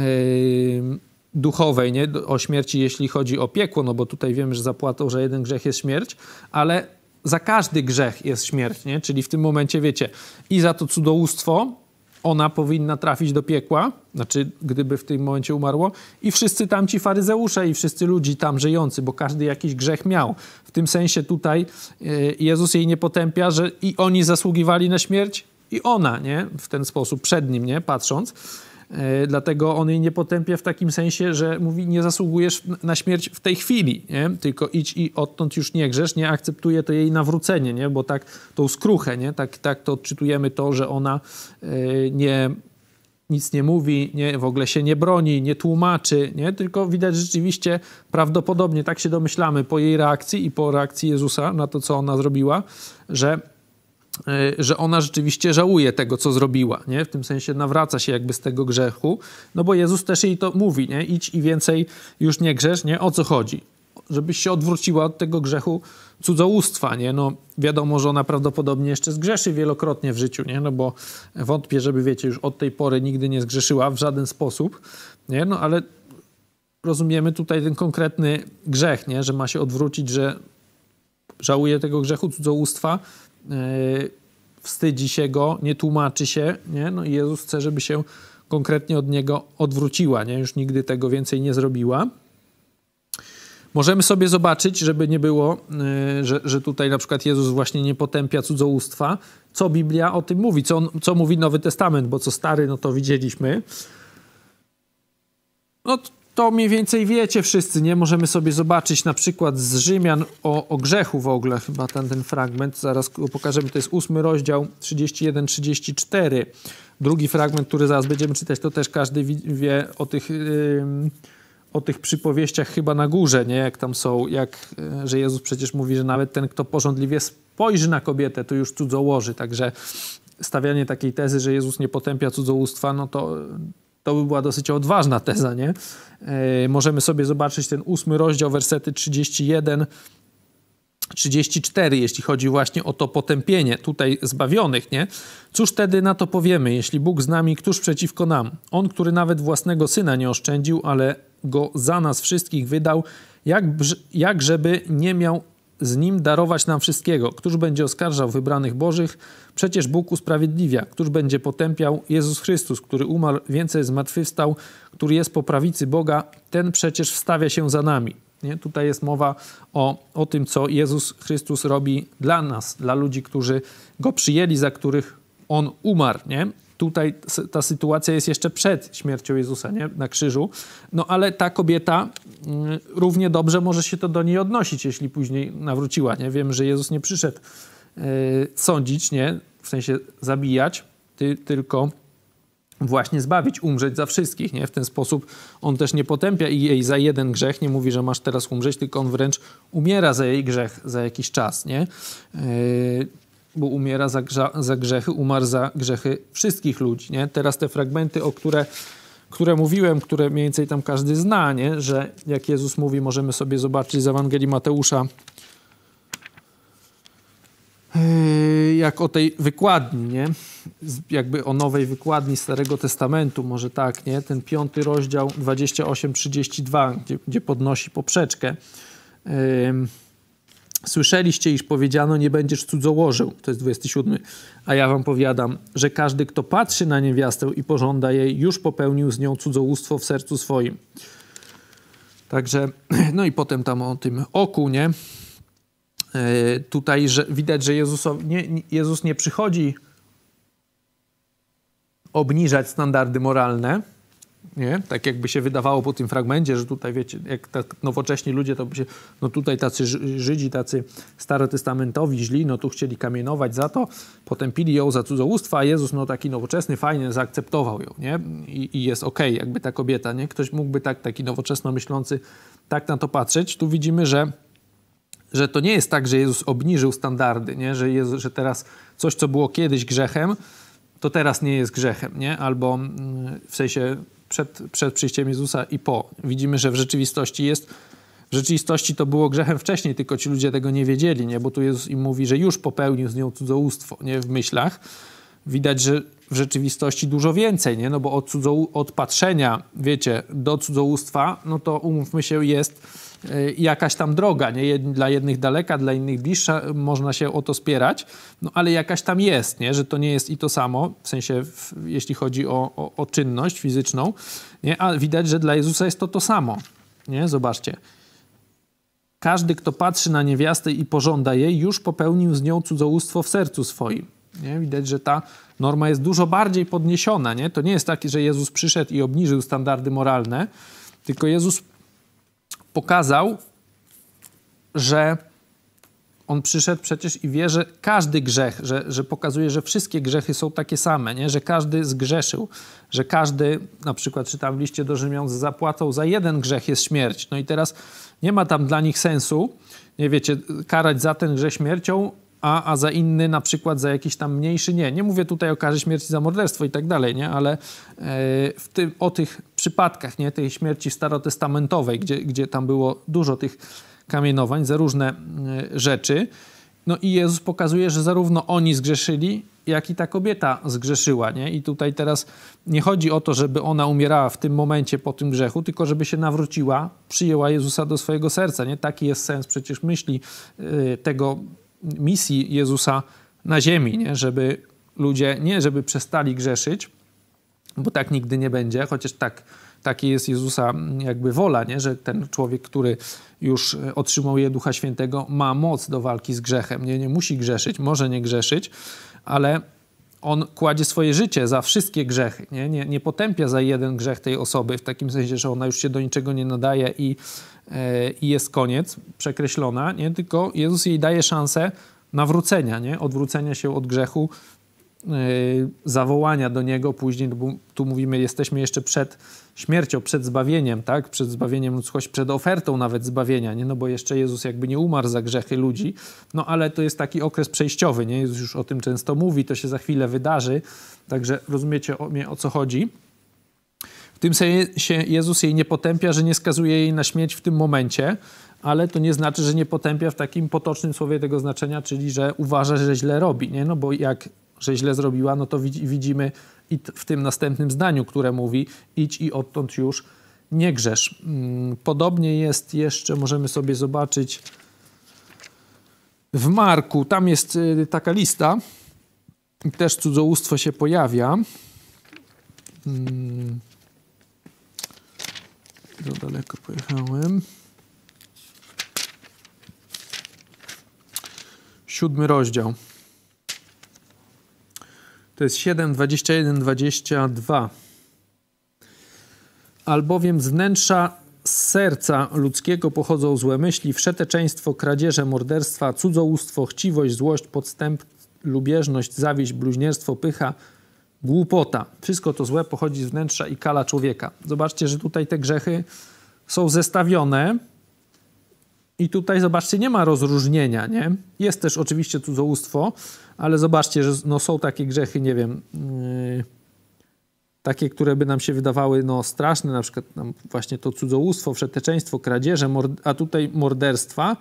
duchowej, nie? O śmierci, jeśli chodzi o piekło, no bo tutaj wiemy, że zapłatą, że jeden grzech jest śmierć, ale za każdy grzech jest śmierć, nie? Czyli w tym momencie, wiecie, i za to cudzołóstwo, ona powinna trafić do piekła, znaczy gdyby w tym momencie umarło, i wszyscy tamci faryzeusze i wszyscy ludzi tam żyjący, bo każdy jakiś grzech miał. W tym sensie tutaj e, Jezus jej nie potępia, że i oni zasługiwali na śmierć, i ona, nie? W ten sposób przed nim, nie? Patrząc. E, dlatego on jej nie potępia w takim sensie, że mówi, nie zasługujesz na śmierć w tej chwili, nie? tylko idź i odtąd już nie grzesz, nie akceptuje to jej nawrócenie, nie? bo tak tą skruchę, nie? Tak, tak to odczytujemy to, że ona e, nie, nic nie mówi, nie, w ogóle się nie broni, nie tłumaczy, nie? tylko widać rzeczywiście prawdopodobnie, tak się domyślamy po jej reakcji i po reakcji Jezusa na to, co ona zrobiła, że Y, że ona rzeczywiście żałuje tego, co zrobiła, nie? W tym sensie nawraca się jakby z tego grzechu, no bo Jezus też jej to mówi, nie? Idź i więcej już nie grzesz, nie? O co chodzi? Żebyś się odwróciła od tego grzechu cudzołóstwa, nie? No wiadomo, że ona prawdopodobnie jeszcze zgrzeszy wielokrotnie w życiu, nie? No bo wątpię, żeby, wiecie, już od tej pory nigdy nie zgrzeszyła w żaden sposób, nie? No ale rozumiemy tutaj ten konkretny grzech, nie? Że ma się odwrócić, że żałuje tego grzechu cudzołóstwa, E, wstydzi się go, nie tłumaczy się, nie? No i Jezus chce, żeby się konkretnie od niego odwróciła, nie? Już nigdy tego więcej nie zrobiła. Możemy sobie zobaczyć, żeby nie było, e, że, że tutaj na przykład Jezus właśnie nie potępia cudzołóstwa, co Biblia o tym mówi, co, co mówi Nowy Testament, bo co stary, no to widzieliśmy. No to mniej więcej wiecie wszyscy, nie? Możemy sobie zobaczyć na przykład z Rzymian o, o grzechu w ogóle, chyba ten, ten fragment, zaraz pokażemy, to jest ósmy rozdział 31-34. Drugi fragment, który zaraz będziemy czytać, to też każdy wie o tych... Yy, o tych przypowieściach chyba na górze, nie? Jak tam są, jak, e, że Jezus przecież mówi, że nawet ten, kto porządliwie spojrzy na kobietę, to już cudzołoży. Także stawianie takiej tezy, że Jezus nie potępia cudzołóstwa, no to, to by była dosyć odważna teza, nie? E, możemy sobie zobaczyć ten ósmy rozdział, wersety 31 34, jeśli chodzi właśnie o to potępienie tutaj zbawionych, nie? Cóż wtedy na to powiemy, jeśli Bóg z nami, któż przeciwko nam? On, który nawet własnego syna nie oszczędził, ale go za nas wszystkich wydał, jak, jak żeby nie miał z nim darować nam wszystkiego. Któż będzie oskarżał wybranych Bożych? Przecież Bóg usprawiedliwia. Któż będzie potępiał? Jezus Chrystus, który umarł, więcej zmartwychwstał, który jest po prawicy Boga, ten przecież wstawia się za nami. Nie? Tutaj jest mowa o, o tym, co Jezus Chrystus robi dla nas, dla ludzi, którzy go przyjęli, za których on umarł. Nie? tutaj ta sytuacja jest jeszcze przed śmiercią Jezusa nie? na krzyżu. No ale ta kobieta mm, równie dobrze może się to do niej odnosić, jeśli później nawróciła. Nie? Wiem, że Jezus nie przyszedł e, sądzić, nie? w sensie zabijać, ty, tylko właśnie zbawić, umrzeć za wszystkich. Nie? W ten sposób on też nie potępia jej za jeden grzech, nie mówi, że masz teraz umrzeć, tylko on wręcz umiera za jej grzech za jakiś czas. Nie? E, bo umiera za, za, grzechy, umarł za grzechy wszystkich ludzi. Nie? Teraz te fragmenty, o które, które mówiłem, które mniej więcej tam każdy zna, nie? że jak Jezus mówi, możemy sobie zobaczyć z Ewangelii Mateusza, yy, jak o tej wykładni, nie? jakby o nowej wykładni Starego Testamentu, może tak, nie? ten piąty rozdział 28-32, gdzie, gdzie podnosi poprzeczkę. Yy Słyszeliście, iż powiedziano, nie będziesz cudzołożył. To jest 27. A ja wam powiadam, że każdy, kto patrzy na niewiastę i pożąda jej, już popełnił z nią cudzołóstwo w sercu swoim. Także, no i potem tam o tym oku, nie? Yy, tutaj że, widać, że nie, Jezus nie przychodzi obniżać standardy moralne, nie? Tak jakby się wydawało po tym fragmencie, że tutaj wiecie, jak tak nowocześni ludzie, to by się, no tutaj tacy Żydzi, tacy starotestamentowi źli, no tu chcieli kamienować za to, potępili ją za cudzołóstwo, a Jezus, no taki nowoczesny, fajny, zaakceptował ją, nie? I, i jest okej, okay, jakby ta kobieta, nie? Ktoś mógłby tak, taki nowoczesno myślący, tak na to patrzeć. Tu widzimy, że że to nie jest tak, że Jezus obniżył standardy, nie? Że, Jezus, że teraz coś, co było kiedyś grzechem, to teraz nie jest grzechem, nie? Albo mm, w sensie przed, przed przyjściem Jezusa i po. Widzimy, że w rzeczywistości jest. W rzeczywistości to było grzechem wcześniej, tylko ci ludzie tego nie wiedzieli, nie? bo tu Jezus im mówi, że już popełnił z nią cudzołóstwo nie? w myślach. Widać, że w rzeczywistości dużo więcej, nie? no bo od, cudzo, od patrzenia, wiecie, do cudzołóstwa, no to umówmy się, jest E, jakaś tam droga, nie? dla jednych daleka, dla innych bliższa, można się o to spierać, no ale jakaś tam jest, nie? że to nie jest i to samo, w sensie w, jeśli chodzi o, o, o, czynność fizyczną, nie? a widać, że dla Jezusa jest to to samo. Nie? Zobaczcie. Każdy, kto patrzy na niewiastę i pożąda jej, już popełnił z nią cudzołóstwo w sercu swoim. Nie? Widać, że ta norma jest dużo bardziej podniesiona. Nie? To nie jest tak, że Jezus przyszedł i obniżył standardy moralne, tylko Jezus pokazał, że on przyszedł przecież i wie, że każdy grzech, że, że pokazuje, że wszystkie grzechy są takie same, nie? że każdy zgrzeszył, że każdy, na przykład czytam w liście do Rzymian, zapłacą za jeden grzech jest śmierć. No i teraz nie ma tam dla nich sensu, nie wiecie, karać za ten grzech śmiercią, a, a za inny na przykład za jakiś tam mniejszy nie. Nie mówię tutaj o karze śmierci za morderstwo i tak dalej, nie? Ale e, tym o tych przypadkach, nie? Tej śmierci starotestamentowej, gdzie, gdzie tam było dużo tych kamienowań za różne e, rzeczy. No i Jezus pokazuje, że zarówno oni zgrzeszyli, jak i ta kobieta zgrzeszyła. Nie? I tutaj teraz nie chodzi o to, żeby ona umierała w tym momencie po tym grzechu, tylko żeby się nawróciła, przyjęła Jezusa do swojego serca. Nie? Taki jest sens przecież myśli e, tego misji Jezusa na ziemi, nie? żeby ludzie, nie żeby przestali grzeszyć, bo tak nigdy nie będzie, chociaż tak, taki jest Jezusa jakby wola, nie? że ten człowiek, który już e, otrzymał je Ducha Świętego, ma moc do walki z grzechem. Nie, nie musi grzeszyć, może nie grzeszyć, ale on kładzie swoje życie za wszystkie grzechy, nie? Nie, nie potępia za jeden grzech tej osoby, w takim sensie, że ona już się do niczego nie nadaje i, e, i jest koniec, przekreślona, nie? tylko Jezus jej daje szansę nawrócenia, nie? odwrócenia się od grzechu, Y, zawołania do Niego później, bo tu mówimy, jesteśmy jeszcze przed śmiercią, przed zbawieniem, tak? Przed zbawieniem ludzkości, przed ofertą nawet zbawienia, nie? No bo jeszcze Jezus jakby nie umarł za grzechy ludzi, no ale to jest taki okres przejściowy, nie? Jezus już o tym często mówi, to się za chwilę wydarzy, także rozumiecie o, mnie, o co chodzi. W tym sensie Jezus jej nie potępia, że nie skazuje jej na śmierć w tym momencie, ale to nie znaczy, że nie potępia w takim potocznym słowie tego znaczenia, czyli że uważa, że źle robi, nie? No bo jak że źle zrobiła, no to widzimy i w tym następnym zdaniu, które mówi idź i odtąd już nie grzesz. Mm, podobnie jest jeszcze, możemy sobie zobaczyć w Marku, tam jest y, taka lista, też cudzołóstwo się pojawia. Mm. Za daleko pojechałem. Siódmy rozdział. To jest 7, 21, 22. Albowiem z wnętrza serca ludzkiego pochodzą złe myśli, wszeteczeństwo, kradzieże, morderstwa, cudzołóstwo, chciwość, złość, podstęp, lubieżność, zawiść, bluźnierstwo, pycha, głupota. Wszystko to złe pochodzi z wnętrza i kala człowieka. Zobaczcie, że tutaj te grzechy są zestawione i tutaj zobaczcie, nie ma rozróżnienia, nie? Jest też oczywiście cudzołóstwo, ale zobaczcie, że no, są takie grzechy, nie wiem, yy, takie, które by nam się wydawały no, straszne, na przykład właśnie to cudzołóstwo, przeteczeństwo, kradzieże, a tutaj morderstwa.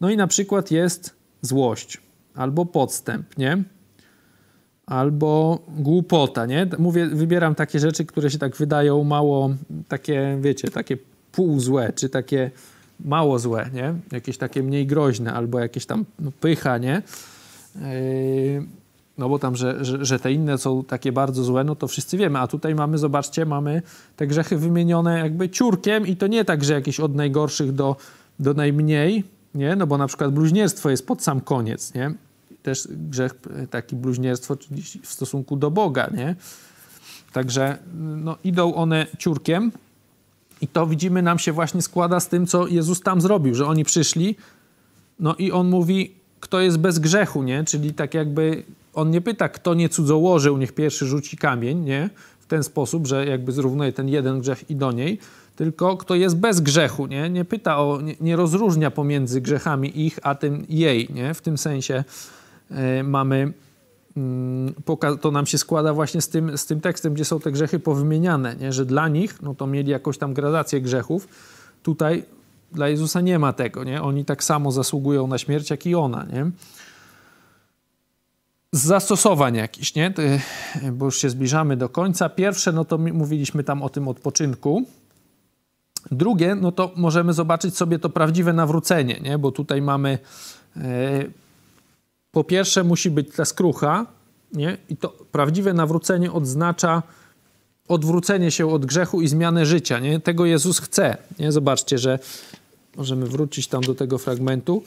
No i na przykład jest złość albo podstęp, nie? Albo głupota, nie? Mówię, wybieram takie rzeczy, które się tak wydają mało takie, wiecie, takie półzłe, czy takie mało złe, nie? Jakieś takie mniej groźne albo jakieś tam no, pycha, nie? Yy, no bo tam, że, że, że, te inne są takie bardzo złe, no to wszyscy wiemy. A tutaj mamy, zobaczcie, mamy te grzechy wymienione jakby ciurkiem i to nie tak, że jakieś od najgorszych do, do najmniej, nie? No bo na przykład bluźnierstwo jest pod sam koniec, nie? Też grzech, e, taki bluźnierstwo w stosunku do Boga, nie? Także no, idą one ciurkiem, i to widzimy, nam się właśnie składa z tym, co Jezus tam zrobił, że oni przyszli, no i on mówi, kto jest bez grzechu, nie? Czyli tak jakby on nie pyta, kto nie cudzołożył, niech pierwszy rzuci kamień, nie? W ten sposób, że jakby zrównuje ten jeden grzech i do niej, tylko kto jest bez grzechu, nie? Nie pyta o, nie, nie rozróżnia pomiędzy grzechami ich, a tym jej, nie? W tym sensie e, mamy Mm, to nam się składa właśnie z tym, z tym tekstem, gdzie są te grzechy powymieniane, nie? że dla nich no to mieli jakąś tam gradację grzechów. Tutaj dla Jezusa nie ma tego. Nie? Oni tak samo zasługują na śmierć, jak i ona. Nie? Z zastosowań jakichś, nie? bo już się zbliżamy do końca. Pierwsze, no to mówiliśmy tam o tym odpoczynku. Drugie, no to możemy zobaczyć sobie to prawdziwe nawrócenie, nie? bo tutaj mamy e, po pierwsze musi być ta skrucha, nie? I to prawdziwe nawrócenie odznacza odwrócenie się od grzechu i zmianę życia, nie? Tego Jezus chce, nie? Zobaczcie, że możemy wrócić tam do tego fragmentu.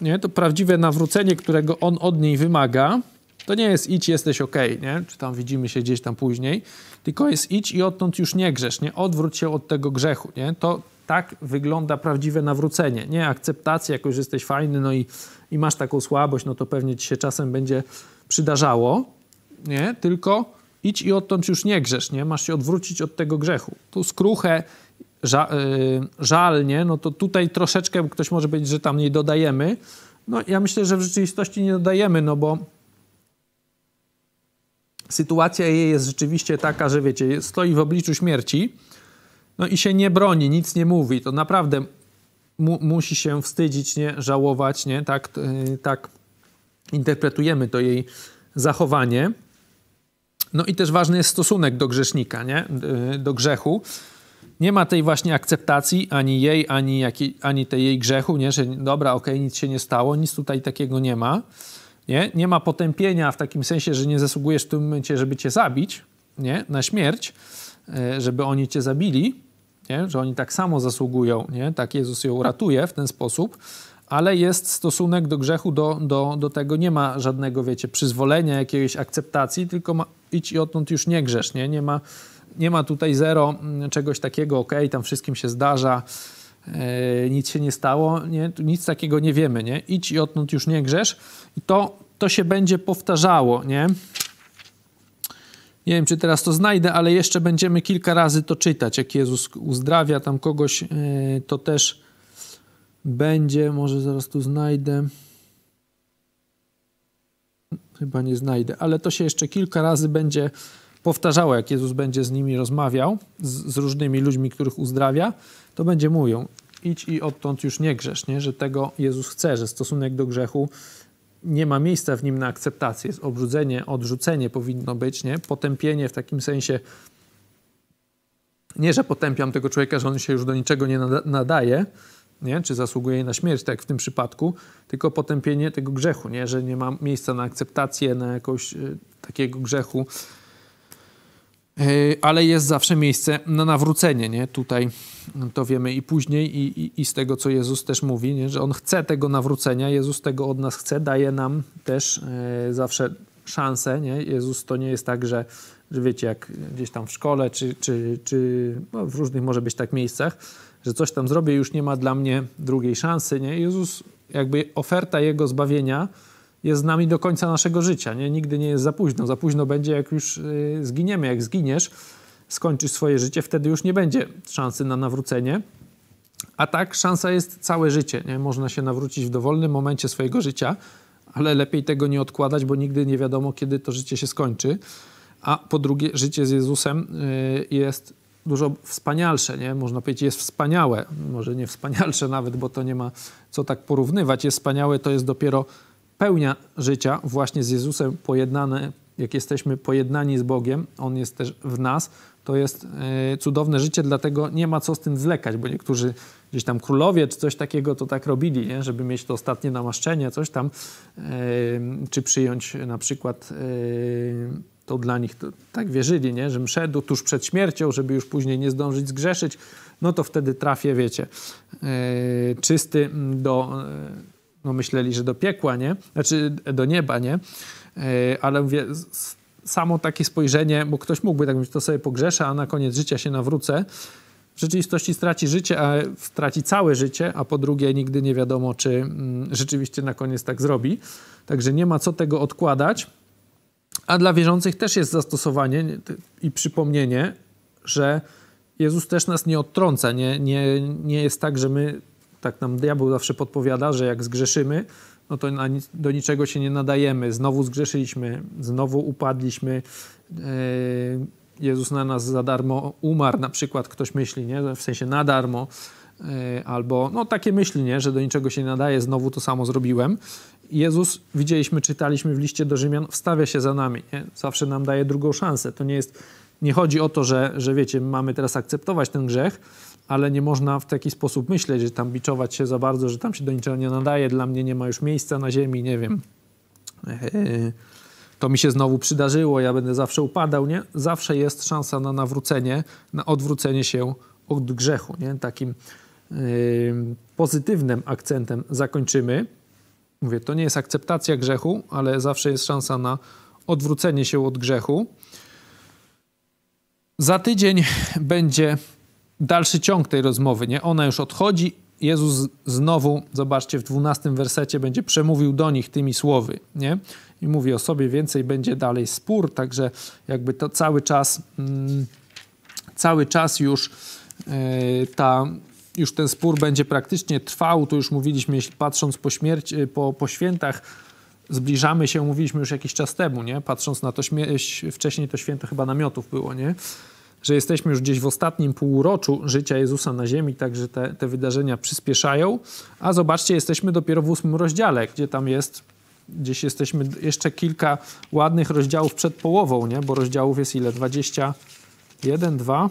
Nie? To prawdziwe nawrócenie, którego On od niej wymaga, to nie jest idź, jesteś ok, nie? Czy tam widzimy się gdzieś tam później, tylko jest idź i odtąd już nie grzesz, nie? Odwróć się od tego grzechu, nie? To, tak wygląda prawdziwe nawrócenie. Nie akceptacja, jakoś jesteś fajny, no i, i masz taką słabość, no to pewnie ci się czasem będzie przydarzało. Nie, tylko idź i odtąd już nie grzesz, nie? Masz się odwrócić od tego grzechu. Tu skruchę, ża yy, żalnie, no to tutaj troszeczkę ktoś może powiedzieć, że tam nie dodajemy. No ja myślę, że w rzeczywistości nie dodajemy, no bo sytuacja jej jest rzeczywiście taka, że wiecie, stoi w obliczu śmierci, no i się nie broni, nic nie mówi, to naprawdę mu, musi się wstydzić, nie żałować, nie? Tak, yy, tak interpretujemy to jej zachowanie. No i też ważny jest stosunek do grzesznika, nie? Yy, do grzechu. Nie ma tej właśnie akceptacji ani jej, ani, ani tej jej grzechu, nie? Że dobra, okej, okay, nic się nie stało, nic tutaj takiego nie ma. Nie? nie ma potępienia w takim sensie, że nie zasługujesz w tym momencie, żeby cię zabić, nie? na śmierć, e, żeby oni cię zabili, nie? że oni tak samo zasługują, nie? tak Jezus ją ratuje w ten sposób, ale jest stosunek do grzechu, do, do, do tego nie ma żadnego, wiecie, przyzwolenia, jakiejś akceptacji, tylko ma, idź i odtąd już nie grzesz, nie, nie, ma, nie ma tutaj zero mm, czegoś takiego, okej, okay, tam wszystkim się zdarza, Yy, nic się nie stało, nie? nic takiego nie wiemy, nie? Idź i odtąd już nie grzesz. I to, to się będzie powtarzało, nie? Nie wiem, czy teraz to znajdę, ale jeszcze będziemy kilka razy to czytać. Jak Jezus uzdrawia tam kogoś, e, to też będzie. Może zaraz tu znajdę. Chyba nie znajdę, ale to się jeszcze kilka razy będzie powtarzało, jak Jezus będzie z nimi rozmawiał, z, z różnymi ludźmi, których uzdrawia, to będzie mówią: idź i odtąd już nie grzesz, nie? że tego Jezus chce, że stosunek do grzechu nie ma miejsca w nim na akceptację. Jest obrzucenie, odrzucenie powinno być, nie? Potępienie w takim sensie, nie, że potępiam tego człowieka, że on się już do niczego nie nadaje, nie? czy zasługuje na śmierć, tak jak w tym przypadku, tylko potępienie tego grzechu, nie? że nie ma miejsca na akceptację, na jakoś y, takiego grzechu, Yy, ale jest zawsze miejsce na nawrócenie, nie? Tutaj to wiemy i później, i, i, i, z tego, co Jezus też mówi, nie? że On chce tego nawrócenia, Jezus tego od nas chce, daje nam też y, zawsze szansę, nie? Jezus to nie jest tak, że, że wiecie, jak gdzieś tam w szkole, czy, czy, czy no, w różnych może być tak miejscach, że coś tam zrobię, już nie ma dla mnie drugiej szansy, nie? Jezus, jakby oferta Jego zbawienia jest z nami do końca naszego życia. Nie? Nigdy nie jest za późno. Za późno będzie, jak już y, zginiemy. Jak zginiesz, skończysz swoje życie, wtedy już nie będzie szansy na nawrócenie. A tak, szansa jest całe życie. Nie? Można się nawrócić w dowolnym momencie swojego życia, ale lepiej tego nie odkładać, bo nigdy nie wiadomo, kiedy to życie się skończy. A po drugie, życie z Jezusem y, jest dużo wspanialsze, nie? Można powiedzieć, jest wspaniałe. Może nie wspanialsze nawet, bo to nie ma co tak porównywać. Jest wspaniałe, to jest dopiero pełnia życia właśnie z Jezusem pojednane, jak jesteśmy pojednani z Bogiem, On jest też w nas, to jest e, cudowne życie, dlatego nie ma co z tym zwlekać, bo niektórzy gdzieś tam królowie czy coś takiego to tak robili, nie? żeby mieć to ostatnie namaszczenie, coś tam, e, czy przyjąć na przykład e, to dla nich to, tak wierzyli, nie? że mszedł tuż przed śmiercią, żeby już później nie zdążyć zgrzeszyć, no to wtedy trafię, wiecie, czysty do no myśleli, że do piekła, nie? Znaczy do nieba, nie? E, ale mówię, samo takie spojrzenie, bo ktoś mógłby tak mówić, to sobie pogrzeszę, a na koniec życia się nawrócę. W rzeczywistości straci życie, a straci całe życie, a po drugie nigdy nie wiadomo, czy mm, rzeczywiście na koniec tak zrobi. Także nie ma co tego odkładać. A dla wierzących też jest zastosowanie i przypomnienie, że Jezus też nas nie odtrąca. Nie, nie, nie jest tak, że my tak nam diabeł zawsze podpowiada, że jak zgrzeszymy, no to do niczego się nie nadajemy. Znowu zgrzeszyliśmy, znowu upadliśmy. E, Jezus na nas za darmo umarł, na przykład ktoś myśli, nie? w sensie na darmo, e, albo no, takie myśli, nie? że do niczego się nie nadaje, znowu to samo zrobiłem. Jezus, widzieliśmy, czytaliśmy w liście do Rzymian, wstawia się za nami, nie? zawsze nam daje drugą szansę. To nie jest, nie chodzi o to, że, że wiecie, mamy teraz akceptować ten grzech, ale nie można w taki sposób myśleć, że tam biczować się za bardzo, że tam się do niczego nie nadaje, dla mnie nie ma już miejsca na ziemi, nie wiem. E, to mi się znowu przydarzyło, ja będę zawsze upadał, nie? Zawsze jest szansa na nawrócenie, na odwrócenie się od grzechu, nie? Takim pozytywnym akcentem zakończymy. Mówię, to nie jest akceptacja grzechu, ale zawsze jest szansa na odwrócenie się od grzechu. Za tydzień będzie dalszy ciąg tej rozmowy, nie? Ona już odchodzi. Jezus znowu, zobaczcie, w dwunastym wersecie będzie przemówił do nich tymi słowy, nie? I mówi o sobie więcej, będzie dalej spór, także jakby to cały czas, mm, cały czas już e, ta, już ten spór będzie praktycznie trwał, to już mówiliśmy, jeśli patrząc po śmierci, e, po, po świętach, zbliżamy się, mówiliśmy już jakiś czas temu, nie? Patrząc na to, wcześniej to święto chyba namiotów było, nie? że jesteśmy już gdzieś w ostatnim półroczu życia Jezusa na ziemi, także te, te wydarzenia przyspieszają. A zobaczcie, jesteśmy dopiero w ósmym rozdziale, gdzie tam jest, gdzieś jesteśmy jeszcze kilka ładnych rozdziałów przed połową, nie? bo rozdziałów jest ile? 21, 2,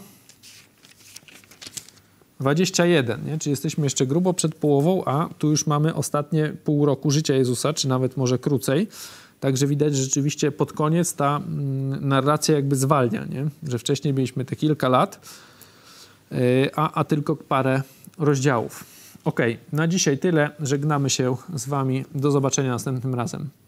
21, nie? czyli jesteśmy jeszcze grubo przed połową, a tu już mamy ostatnie pół roku życia Jezusa, czy nawet może krócej. Także widać że rzeczywiście pod koniec ta mm, narracja jakby zwalnia, nie? że wcześniej mieliśmy te kilka lat, y, a, a tylko parę rozdziałów. Ok, na dzisiaj tyle. Żegnamy się z Wami. Do zobaczenia następnym razem.